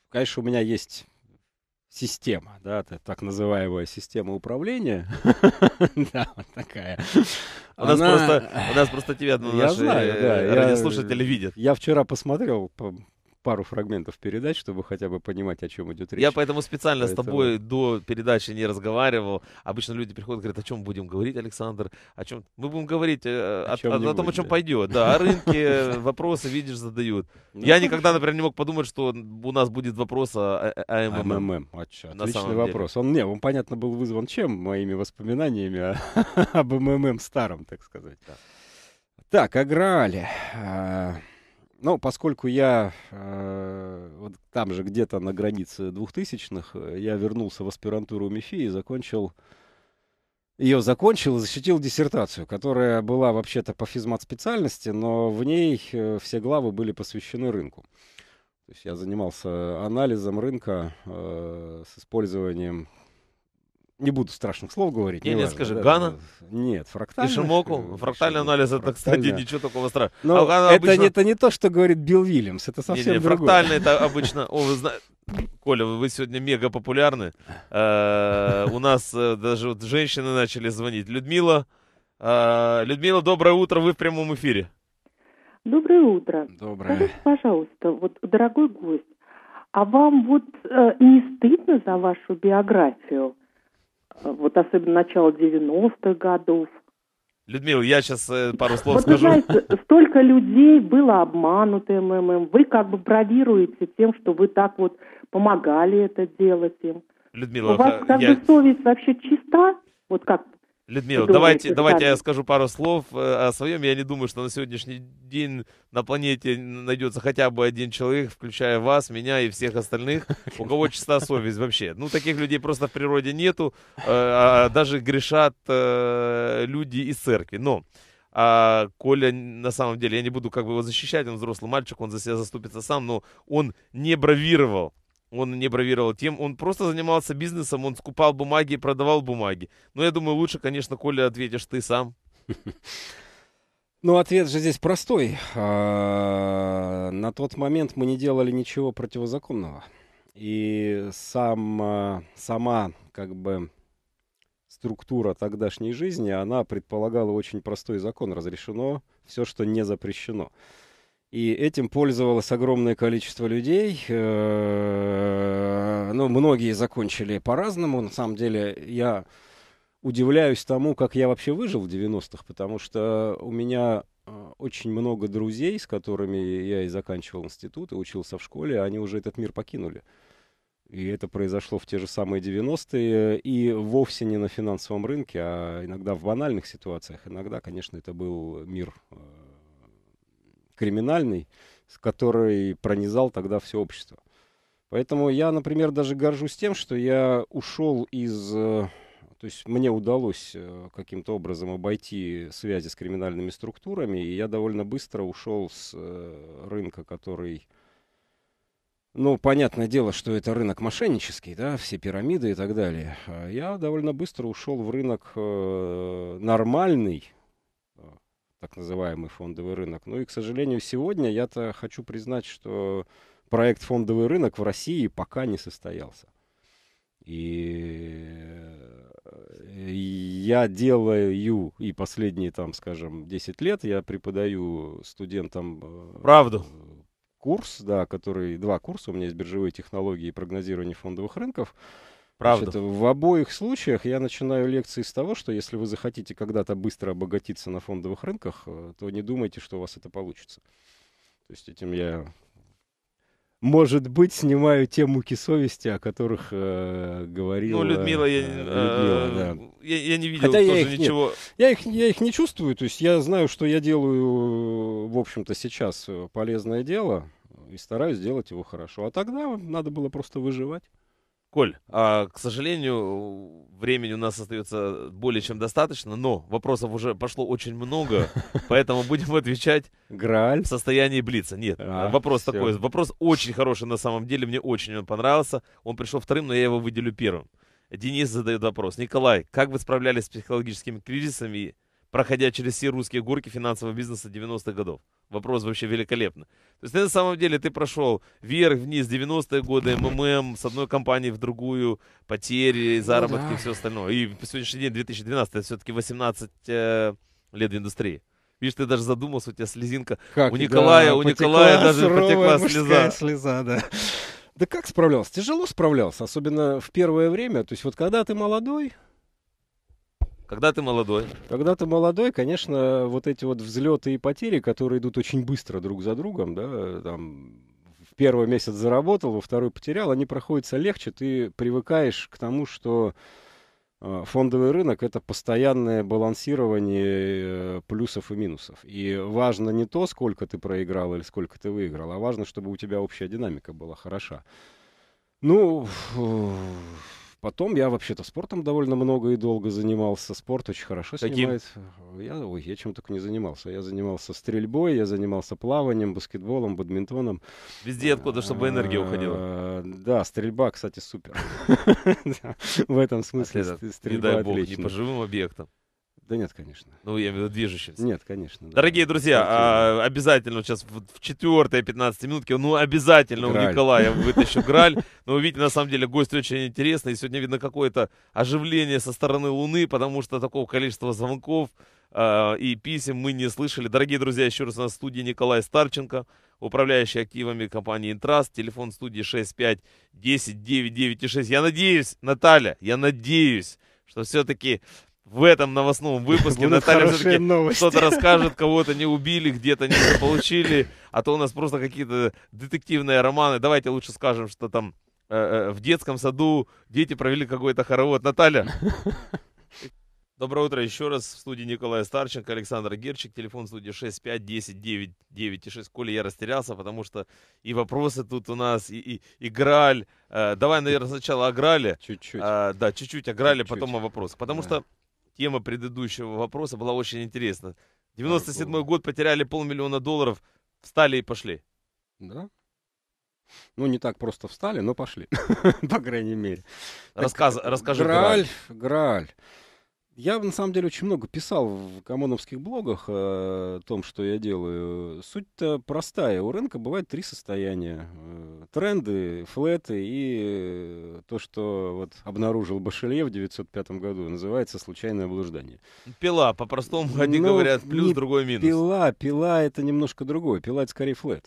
конечно, у меня есть система, да, так называемая система управления. Да, вот такая. У нас просто, у нас просто тебя наши э, радиослушатели видят. Я вчера посмотрел пару фрагментов передач, чтобы хотя бы понимать, о чем идет речь. Я поэтому специально поэтому... с тобой до передачи не разговаривал. Обычно люди приходят говорят, о чем будем говорить, Александр? О чем? Мы будем говорить э, о, о, чем о, о том, о чем пойдет. Да, о рынке вопросы, видишь, задают. Ну, Я никогда, например, не мог подумать, что у нас будет вопрос о, МММ. МММ. Отличный вопрос. Он, не, он, понятно, был вызван чем? Моими воспоминаниями о, об МММ старом, так сказать. Так, о ну, поскольку я э, вот там же где-то на границе двухтысячных, э, я вернулся в аспирантуру МИФИ и закончил ее закончил и защитил диссертацию, которая была вообще-то по физмат специальности, но в ней э, все главы были посвящены рынку. То есть я занимался анализом рынка э, с использованием не буду страшных слов говорить. Я не, не скажи, да, Гана? Нет, фрактальный. Ишимоку? Э, фрактальный анализ, это, кстати, ничего такого страшного. Но ну, а это, обычно... не, это не то, что говорит Билл Вильямс, это совсем не, не, другое. Фрактальный это обычно... О, вы знаете... Коля, вы сегодня мега популярны. Э, у нас э, даже вот женщины начали звонить. Людмила, Людмила, доброе утро, вы в прямом эфире. Доброе утро. Доброе. Скажите, пожалуйста, вот, дорогой гость, а вам вот э, не стыдно за вашу биографию? Э, вот особенно начало 90-х годов. Людмила, я сейчас э, пару слов вот, скажу. знаете, столько людей было обмануты МММ. Вы как бы бравируете тем, что вы так вот помогали это делать им. Людмила, У вас а, как я... бы совесть вообще чиста? Вот как Людмила, давайте, давайте я скажу пару слов э, о своем. Я не думаю, что на сегодняшний день на планете найдется хотя бы один человек, включая вас, меня и всех остальных, у кого чиста совесть вообще. Ну, таких людей просто в природе нету. Э, а даже грешат э, люди из церкви. Но а Коля, на самом деле, я не буду как бы его защищать, он взрослый мальчик, он за себя заступится сам, но он не бравировал он не бравировал тем, он просто занимался бизнесом, он скупал бумаги и продавал бумаги. Но ну, я думаю, лучше, конечно, Коля, ответишь ты сам. Ну, ответ же здесь простой. А, на тот момент мы не делали ничего противозаконного. И сам, а, сама, как бы, структура тогдашней жизни, она предполагала очень простой закон. Разрешено все, что не запрещено. И этим пользовалось огромное количество людей. Э, ну, многие закончили по-разному. На самом деле, я удивляюсь тому, как я вообще выжил в 90-х, потому что у меня э, очень много друзей, с которыми я и заканчивал институт, и учился в школе, они уже этот мир покинули. И это произошло в те же самые 90-е, и вовсе не на финансовом рынке, а иногда в банальных ситуациях. Иногда, конечно, это был мир э, криминальный, который пронизал тогда все общество. Поэтому я, например, даже горжусь тем, что я ушел из... Э, то есть мне удалось э, каким-то образом обойти связи с криминальными структурами, и я довольно быстро ушел с э, рынка, который... Ну, понятное дело, что это рынок мошеннический, да, все пирамиды и так далее. А я довольно быстро ушел в рынок нормальный, так называемый фондовый рынок. Ну и, к сожалению, сегодня я-то хочу признать, что проект фондовый рынок в России пока не состоялся. И э, я делаю и последние, там, скажем, 10 лет я преподаю студентам... Э, Правду. Курс, да, который... Два курса у меня есть биржевые технологии и прогнозирование фондовых рынков. Правда. Значит, в обоих случаях я начинаю лекции с того, что если вы захотите когда-то быстро обогатиться на фондовых рынках, э, то не думайте, что у вас это получится. То есть этим я, может быть, снимаю те муки совести, о которых э, говорила... Ну, Людмила, я, э, э, Людмила э, да. я, я не видел Хотя тоже я их, ничего... я, их, я их не чувствую, то есть я знаю, что я делаю, в общем-то, сейчас полезное дело и стараюсь делать его хорошо. А тогда надо было просто выживать. Коль, а, к сожалению, времени у нас остается более чем достаточно, но вопросов уже пошло очень много, поэтому будем отвечать Грааль? в состоянии блица. Нет, а, вопрос такой. Вопрос очень хороший на самом деле, мне очень он понравился. Он пришел вторым, но я его выделю первым. Денис задает вопрос. Николай, как вы справлялись с психологическими кризисами проходя через все русские горки финансового бизнеса 90-х годов. Вопрос вообще великолепно. То есть на самом деле ты прошел вверх-вниз 90-е годы, МММ, с одной компании в другую, потери, заработки ну, да. и все остальное. И по сегодняшний день 2012 это все-таки 18 э, лет в индустрии. Видишь, ты даже задумался, у тебя слезинка. Как? У Николая, да, у Николая даже потекла слеза. слеза да. да как справлялся? Тяжело справлялся, особенно в первое время. То есть вот когда ты молодой, когда ты молодой? Когда ты молодой, конечно, вот эти вот взлеты и потери, которые идут очень быстро друг за другом, да, там в первый месяц заработал, во второй потерял, они проходятся легче, ты привыкаешь к тому, что э, фондовый рынок это постоянное балансирование э, плюсов и минусов. И важно не то, сколько ты проиграл или сколько ты выиграл, а важно, чтобы у тебя общая динамика была хороша. Ну, Потом я вообще-то спортом довольно много и долго занимался. Спорт очень хорошо Каким? снимает. Я, ой, я чем только не занимался. Я занимался стрельбой, я занимался плаванием, баскетболом, бадминтоном. Везде откуда, чтобы энергия уходила. Э, да, стрельба, кстати, супер. В этом смысле стрельба отлично. Не дай бог, не по объектом. Да нет, конечно. Ну, я имею в виду движущимся. Нет, конечно. Да. Дорогие друзья, а, обязательно сейчас в, в 4 15 минутке, ну, обязательно граль. у Николая вытащу граль. Но ну, вы видите, на самом деле, гость очень интересный. И сегодня видно какое-то оживление со стороны Луны, потому что такого количества звонков э, и писем мы не слышали. Дорогие друзья, еще раз на студии Николай Старченко, управляющий активами компании Интраст. Телефон студии 65 10 996. Я надеюсь, Наталья, я надеюсь, что все-таки в этом новостном выпуске Будут Наталья все-таки что-то расскажет, кого-то не убили, где-то не получили, а то у нас просто какие-то детективные романы. Давайте лучше скажем, что там э, э, в детском саду дети провели какой-то хоровод. Наталья, Доброе утро еще раз. В студии Николай Старченко, Александр Герчик. Телефон в студии 65 и 6. Коля, я растерялся, потому что и вопросы тут у нас, и, и, и граль. Э, давай, наверное, сначала о грале. Чуть-чуть. Э, да, чуть-чуть о грале, чуть-чуть. потом о вопросах. Потому да. что тема предыдущего вопроса была очень интересна. 97 год потеряли полмиллиона долларов, встали и пошли. Да. Ну, не так просто встали, но пошли, по крайней мере. Э, расскажи, расскажи Грааль. Грааль. Я, на самом деле, очень много писал в комоновских блогах э, о том, что я делаю. Суть-то простая. У рынка бывает три состояния. Э, тренды, флеты и то, что вот обнаружил Башелье в 905 году, называется случайное облуждание. Пила, по-простому, они ну, говорят, плюс, другой минус. Пила, пила — это немножко другое. Пила — это скорее флет.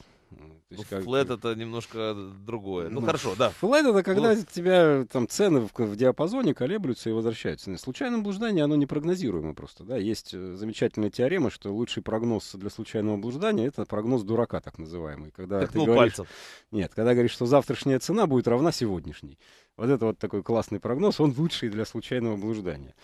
То есть, ну, как... Флэт это немножко другое. Ну, ну хорошо, да. Флэт это когда ну... тебя там цены в, в диапазоне колеблются и возвращаются. Случайное блуждание, оно непрогнозируемо просто. Да? Есть э, замечательная теорема, что лучший прогноз для случайного блуждания это прогноз дурака, так называемый. Когда так, ты ну, говоришь... пальцем. Нет, когда говоришь, что завтрашняя цена будет равна сегодняшней. Вот это вот такой классный прогноз, он лучший для случайного блуждания.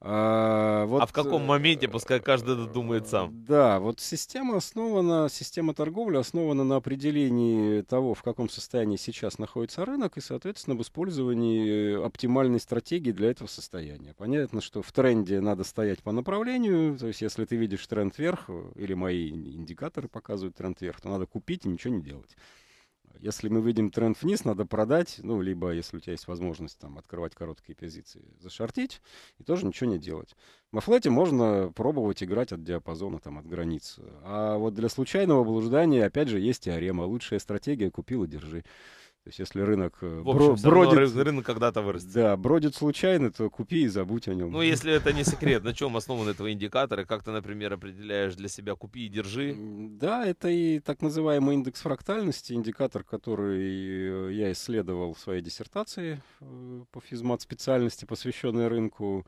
А, а, вот, а в каком э, моменте, пускай каждый думает сам? Да, вот система основана, система торговли основана на определении того, в каком состоянии сейчас находится рынок, и, соответственно, в использовании э, оптимальной стратегии для этого состояния. Понятно, что в тренде надо стоять по направлению, то есть если ты видишь тренд вверх, э, или мои индикаторы показывают тренд вверх, то надо купить и ничего не делать если мы видим тренд вниз, надо продать, ну, либо, если у тебя есть возможность там открывать короткие позиции, зашортить и тоже ничего не делать. Во флете можно пробовать играть от диапазона, там, от границ. А вот для случайного блуждания, опять же, есть теорема. Лучшая стратегия — купил и держи. То есть, если рынок э, В общем, бро- бродит... рынок когда-то вырастет. Да, бродит случайно, то купи и забудь о нем. Ну, если это не секрет, на чем основаны твои индикаторы? Как ты, например, определяешь для себя купи и держи? Да, это и так называемый индекс фрактальности, индикатор, который э, я исследовал в своей диссертации э, по физмат специальности, посвященной рынку.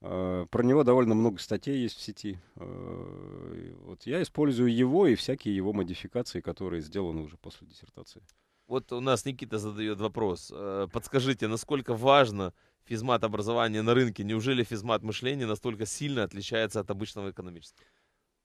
Про него довольно много статей есть в сети. Вот я использую его и всякие его модификации, которые сделаны уже после диссертации. Вот у нас Никита задает вопрос. Э, подскажите, насколько важно физмат образование на рынке? Неужели физмат мышления настолько сильно отличается от обычного экономического?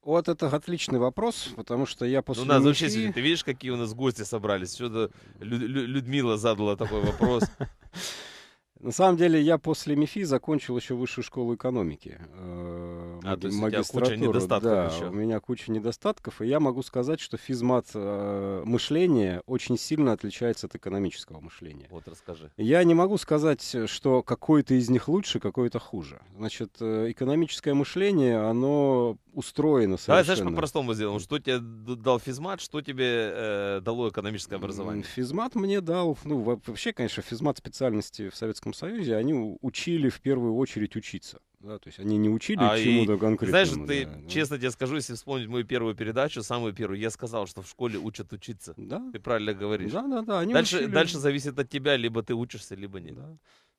Вот это отличный вопрос, потому что я ну, после... Ну, у нас вообще сегодня, ты видишь, какие у нас гости собрались? Что-то Лю- Лю- Людмила задала такой вопрос. На самом деле я после МИФИ закончил еще высшую школу экономики. Э, а, то есть магистратуру. У, тебя куча да, еще. у меня куча недостатков, и я могу сказать, что физмат э, мышление очень сильно отличается от экономического мышления. Вот расскажи. Я не могу сказать, что какой-то из них лучше, какой-то хуже. Значит, э, экономическое мышление, оно устроено совершенно. Давай, знаешь, по-простому сделаем. Что тебе дал физмат, что тебе э, дало экономическое образование? Физмат мне дал, ну, вообще, конечно, физмат специальности в Советском Союзе, они учили в первую очередь учиться. Да, то есть они не учили а чему-то конкретному. Знаешь, ты, да, честно да. тебе скажу, если вспомнить мою первую передачу, самую первую, я сказал, что в школе учат учиться. Да. Ты правильно говоришь. Да, да, да. Они дальше, учили. дальше зависит от тебя, либо ты учишься, либо нет. Да.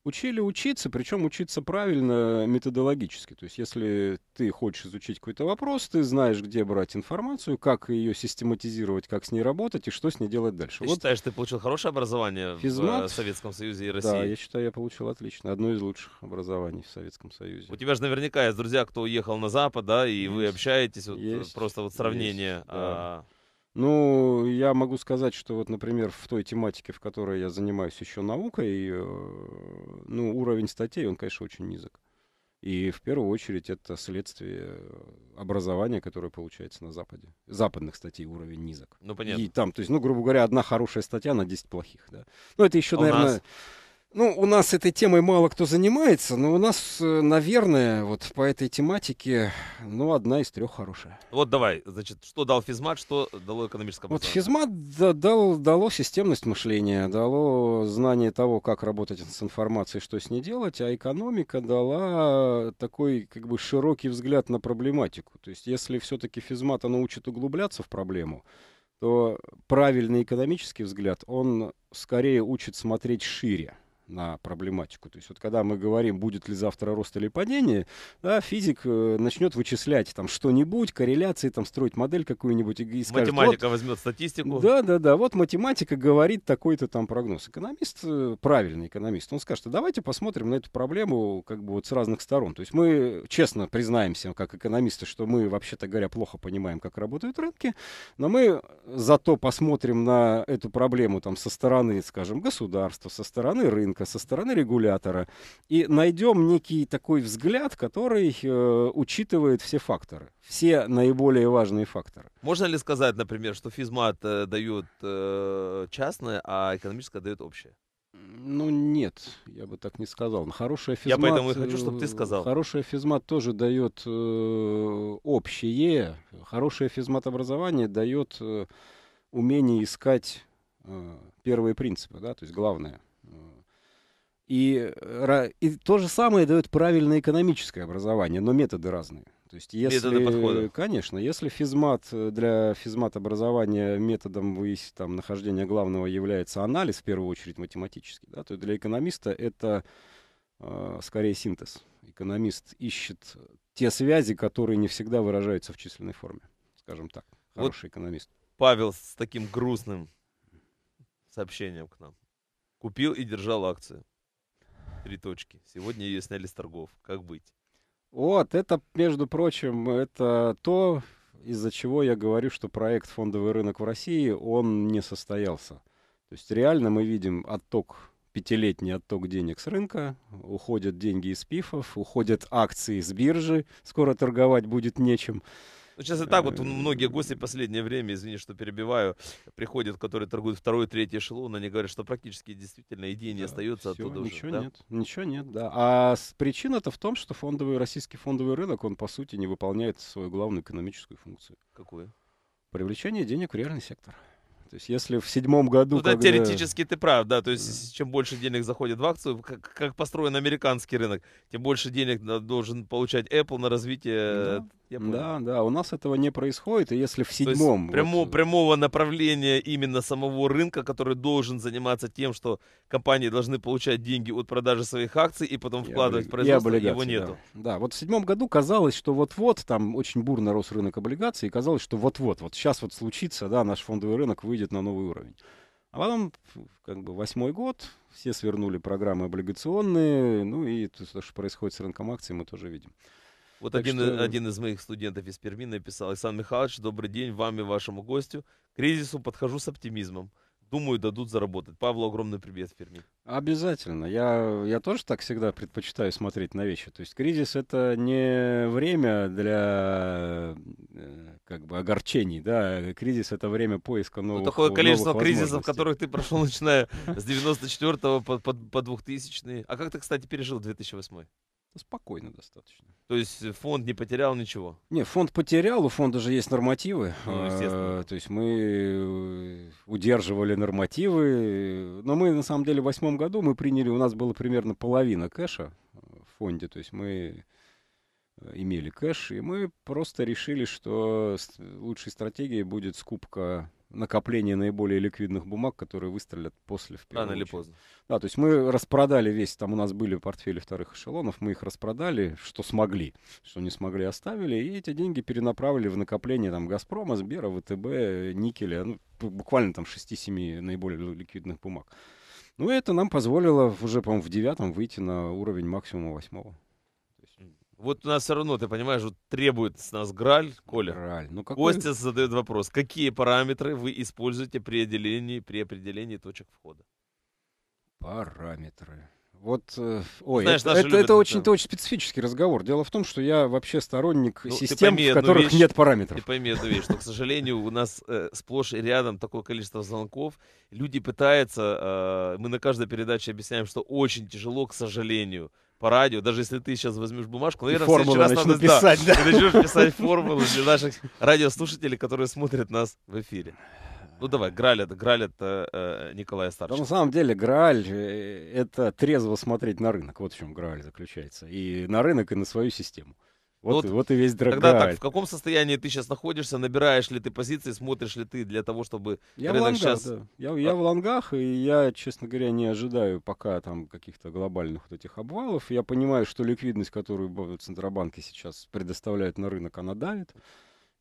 Учили учиться, причем учиться правильно э, методологически. То есть, если ты хочешь изучить какой-то вопрос, ты знаешь, где брать информацию, как ее систематизировать, как с ней работать и что с ней делать дальше. Ты вот считаешь, ты получил хорошее образование физмат, в э, Советском Союзе и России? Да, я считаю, я получил отлично. Одно из лучших образований в Советском Союзе. У тебя же наверняка есть друзья, кто уехал на Запад, да, и есть, вы общаетесь. Вот есть, просто вот сравнение. Есть, да. А, ну, я могу сказать, что вот, например, в той тематике, в которой я занимаюсь еще наукой, э, ну, уровень статей, он, конечно, очень низок. И в первую очередь это следствие образования, которое получается на Западе. Западных статей уровень низок. Ну, понятно. И там, то есть, ну, грубо говоря, одна хорошая статья на 10 плохих, да. Ну, это еще, а наверное... Нас? Ну, у нас этой темой мало кто занимается, но у нас, э, наверное, вот по этой тематике, ну, одна из трех хорошая. Вот давай, значит, что дал физмат, что дало экономическое Вот физмат да, дал, дало системность мышления, дало знание того, как работать с информацией, что с ней делать, а экономика дала такой, как бы, широкий взгляд на проблематику. То есть, если все-таки физмат, она учит углубляться в проблему, то правильный экономический взгляд, он скорее учит смотреть шире на проблематику. То есть вот когда мы говорим, будет ли завтра рост или падение, да, физик э, начнет вычислять там что-нибудь, корреляции, там строить модель какую-нибудь и, скажет, Математика вот, возьмет статистику. Да, да, да, вот математика говорит такой-то там прогноз. Экономист, э, правильный экономист, он скажет, а давайте посмотрим на эту проблему как бы вот с разных сторон. То есть мы честно признаемся, как экономисты, что мы, вообще-то говоря, плохо понимаем, как работают рынки, но мы зато посмотрим на эту проблему там со стороны, скажем, государства, со стороны рынка, человека со стороны регулятора и найдем некий такой взгляд, который э, учитывает все факторы, все наиболее важные факторы. Можно ли сказать, например, что физмат э, дает э, частное, а экономическое дает общее? Ну нет, я бы так не сказал. Хорошая физмат, я поэтому и хочу, чтобы ты э, сказал. Хорошая физмат тоже дает э, общее. Хорошее физмат образование дает э, умение искать э, первые принципы, да, то есть главное э, и, э, и то же самое дает правильное экономическое образование, но методы разные. То есть, если, методы подхода. Конечно, если физмат э, для физмат образования методом выяснить там нахождения главного является анализ в первую очередь математический, да, то для экономиста это э, скорее синтез. Экономист ищет те связи, которые не всегда выражаются в численной форме, скажем так. Хороший вот экономист. Павел с таким грустным сообщением к нам. Купил и держал акции три точки. Сегодня ее сняли с торгов. Как быть? Вот, это, между прочим, это то, из-за чего я говорю, что проект «Фондовый рынок в России», он не состоялся. То есть реально мы видим отток, пятилетний отток денег с рынка, уходят деньги из пифов, уходят акции с биржи, скоро торговать будет нечем. Ну, сейчас и так вот многие гости в последнее время, извини, что перебиваю, приходят, которые торгуют второй, третий эшелон, они говорят, что практически действительно идеи не да, остаются все, оттуда ничего уже. Ничего нет, да? ничего нет, да. А причина-то в том, что фондовый, российский фондовый рынок, он, по сути, не выполняет свою главную экономическую функцию. Какую? Привлечение денег в реальный сектор. То есть, если в седьмом году... Ну, да, когда... теоретически ты прав, да. То есть, чем больше денег заходит в акцию, как, как построен американский рынок, тем больше денег должен получать Apple на развитие... Да, да, да, у нас этого не происходит, и если в седьмом... Есть, прямо, Прямого направления именно самого рынка, который должен заниматься тем, что компании должны получать деньги от продажи своих акций и потом и вкладывать в производство, его нету. Да. да, вот в седьмом году казалось, что вот-вот, там очень бурно рос рынок облигаций, и казалось, что вот-вот, вот сейчас вот случится, да, наш фондовый рынок выйдет выйдет на новый уровень. А потом, как бы, восьмой год, все свернули программы облигационные, ну и то, что происходит с рынком акций, мы тоже видим. Вот один, что... Э, один из моих студентов из Перми написал, Александр Михайлович, добрый день вам и вашему гостю. К кризису подхожу с оптимизмом думаю, дадут заработать. Павлу огромный привет в Перми. Обязательно. Я, я тоже так всегда предпочитаю смотреть на вещи. То есть кризис — это не время для э, как бы огорчений, да. Кризис — это время поиска ну, новых Ну, такое количество новых кризисов, которых ты прошел, начиная с 94 по, по, по 2000 -й. А как ты, кстати, пережил 2008 -й? Спокойно достаточно. То есть э, фонд не потерял ничего? Нет, фонд потерял, у фонда же есть нормативы. Ну, естественно. Э, то есть мы э, удерживали нормативы, но мы на самом деле в восьмом году мы приняли, у нас было примерно половина кэша в фонде, то есть мы имели кэш, и мы просто решили, что лучшей стратегией будет скупка накопление наиболее ликвидных бумаг, которые выстрелят после в Рано или поздно. Да, то есть мы распродали весь, там у нас были портфели вторых эшелонов, мы их распродали, что смогли, что не смогли, оставили, и эти деньги перенаправили в накопление там Газпрома, Сбера, ВТБ, Никеля, ну, буквально там 6-7 наиболее ликвидных бумаг. Ну, это нам позволило уже, по-моему, в девятом выйти на уровень максимума восьмого. Вот у нас все равно, ты понимаешь, вот требует с нас Граль, Коля. Граль. Ну, какой... Костя задает вопрос. Какие параметры вы используете при определении, при определении точек входа? Параметры. Вот, э, ой, Знаешь, это, это, это очень, это очень специфический разговор. Дело в том, что я вообще сторонник ну, систем, в которых вещь, нет параметров. Ты пойми одну вещь, что, к сожалению, у нас э, сплошь и рядом такое количество звонков. Люди пытаются, э, мы на каждой передаче объясняем, что очень тяжело, к сожалению, по радио, даже если ты сейчас возьмешь бумажку, наверное, в следующий раз надо писать, да, да. Ты начнешь писать формулы для наших радиослушателей, которые смотрят нас в эфире. Ну давай, Граль это, Граль это э, э Николай Старченко. Да, на самом деле граль э, это трезво смотреть на рынок. Вот в чем граль заключается. И на рынок, и на свою систему. Вот, вот, вот и весь драйв. Тогда так, в каком состоянии ты сейчас находишься, набираешь ли ты позиции, смотришь ли ты для того, чтобы я рынок в лонгах, сейчас... Да. Я, я а в лонгах, и я, честно говоря, не ожидаю пока там каких-то глобальных вот этих обвалов. Я понимаю, что ликвидность, которую центробанки сейчас предоставляют на рынок, она давит.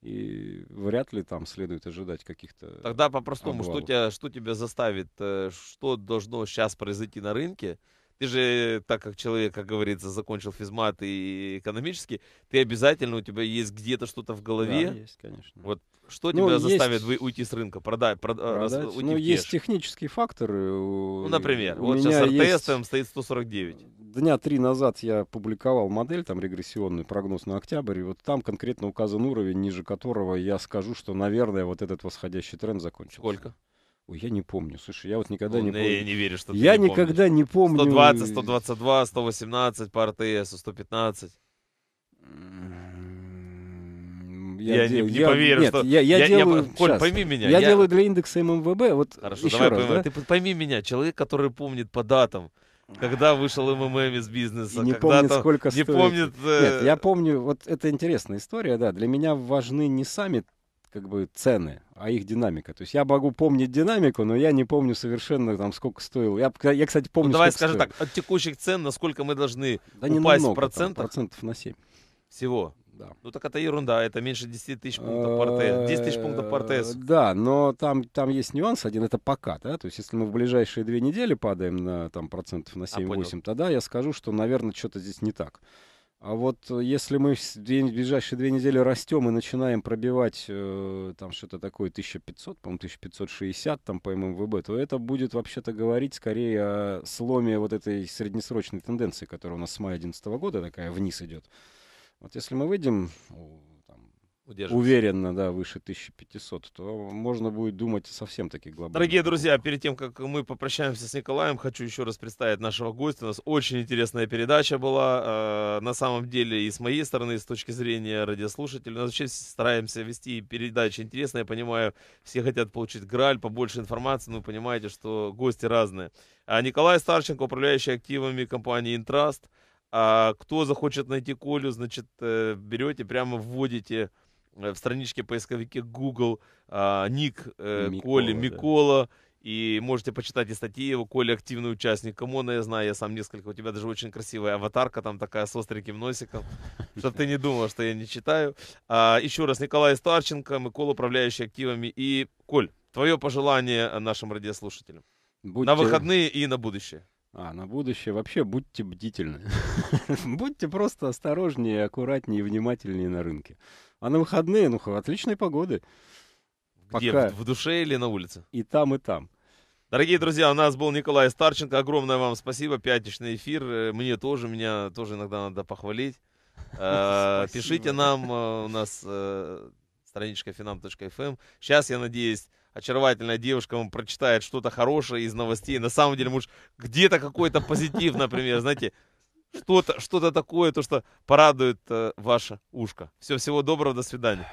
И вряд ли там следует ожидать каких-то... Тогда по-простому, что тебя, что тебя заставит, э, что должно сейчас произойти на рынке, ты же, э, так как человек, как говорится, закончил физмат и экономический, ты обязательно, у тебя есть где-то что-то в голове. Да, есть, конечно. Вот что ну, тебя есть... заставит уйти с рынка? Э, продать, прод... продать? Раз, ну, есть технические факторы. Ну, например, у вот меня сейчас РТС есть... стоит 149. Дня три назад я публиковал модель, там регрессионный прогноз на октябрь, и вот там конкретно указан уровень, ниже которого я скажу, что, наверное, вот этот восходящий тренд закончился. Сколько? я не помню. Слушай, я вот никогда ну, не, не помню. Я не верю, что ты Я не никогда помнишь. не помню. 120, 122, 118 по РТС, 115. Я, я дел... не, не я... поверю, Нет, что... Я, я, я делаю... Я... Коль, пойми меня. Я, я делаю для индекса ММВБ. Вот Хорошо, еще давай раз, пойми. Да? Ты пойми меня, человек, который помнит по датам, когда вышел МММ из бизнеса, и не помнит, сколько не стоит. помнит. Э... Нет, я помню, вот это интересная история, да. Для меня важны не сами как бы цены, а их динамика. То есть я могу помнить динамику, но я не помню совершенно там сколько стоил. Я, я кстати, помню. Ну, давай скажи так, от текущих цен насколько мы должны да упасть немного, в Там, процентов на 7. Всего? Да. Ну так это ерунда, это меньше 10 тысяч пунктов э, по РТС. 10 тысяч пунктов по РТС. Да, но там, там есть нюанс один, это пока, да, то есть если мы в ближайшие две недели падаем на там процентов на 7-8, а, тогда я скажу, что, наверное, что-то здесь не так. А вот э, если мы в, две, в ближайшие две недели растем и начинаем пробивать э, там что-то такое 1500, по-моему, 1560 там по ММВБ, то это будет вообще-то говорить скорее о сломе вот этой среднесрочной тенденции, которая у нас с мая 2011 года такая вниз идет. Вот если мы выйдем уверенно, да, выше 1500, то можно будет думать совсем таки глобально. Дорогие друзья, перед тем, как мы попрощаемся с Николаем, хочу еще раз представить нашего гостя. У нас очень интересная передача была, э, на самом деле, и с моей стороны, и с точки зрения радиослушателей. Мы вообще стараемся вести передачи интересные. Я понимаю, все хотят получить граль, побольше информации, но вы понимаете, что гости разные. А Николай Старченко, управляющий активами компании «Интраст». А кто захочет найти Колю, значит, э, берете, прямо вводите Э, в страничке поисковике Google а, ник э, Микола, Коли Микола. Да. И можете почитать и статьи его. Коля активный участник Камона, я знаю, я сам несколько. У тебя даже очень красивая аватарка там такая с остреньким носиком. Чтобы ты не думал, что я не читаю. А, еще раз, Николай Старченко, Микола, управляющий активами. И, Коль, твое пожелание нашим радиослушателям. Будьте... На выходные и на будущее. А, на будущее вообще будьте бдительны. будьте просто осторожнее, аккуратнее и внимательнее на рынке. А на выходные, ну, отличной погоды. Где, Пока. В, в душе или на улице? И там, и там. Дорогие друзья, у нас был Николай Старченко. Огромное вам спасибо. Пятничный эфир. Э, мне тоже, меня тоже иногда надо похвалить. Э, пишите нам. Э, у нас страничка finam.fm. Эм. Сейчас, я надеюсь, очаровательная девушка вам прочитает что-то хорошее из новостей. На самом деле, может, где-то какой-то позитив, например, знаете, что-то что такое, то, что порадует э, ваше ушко. Все, всего доброго, до свидания.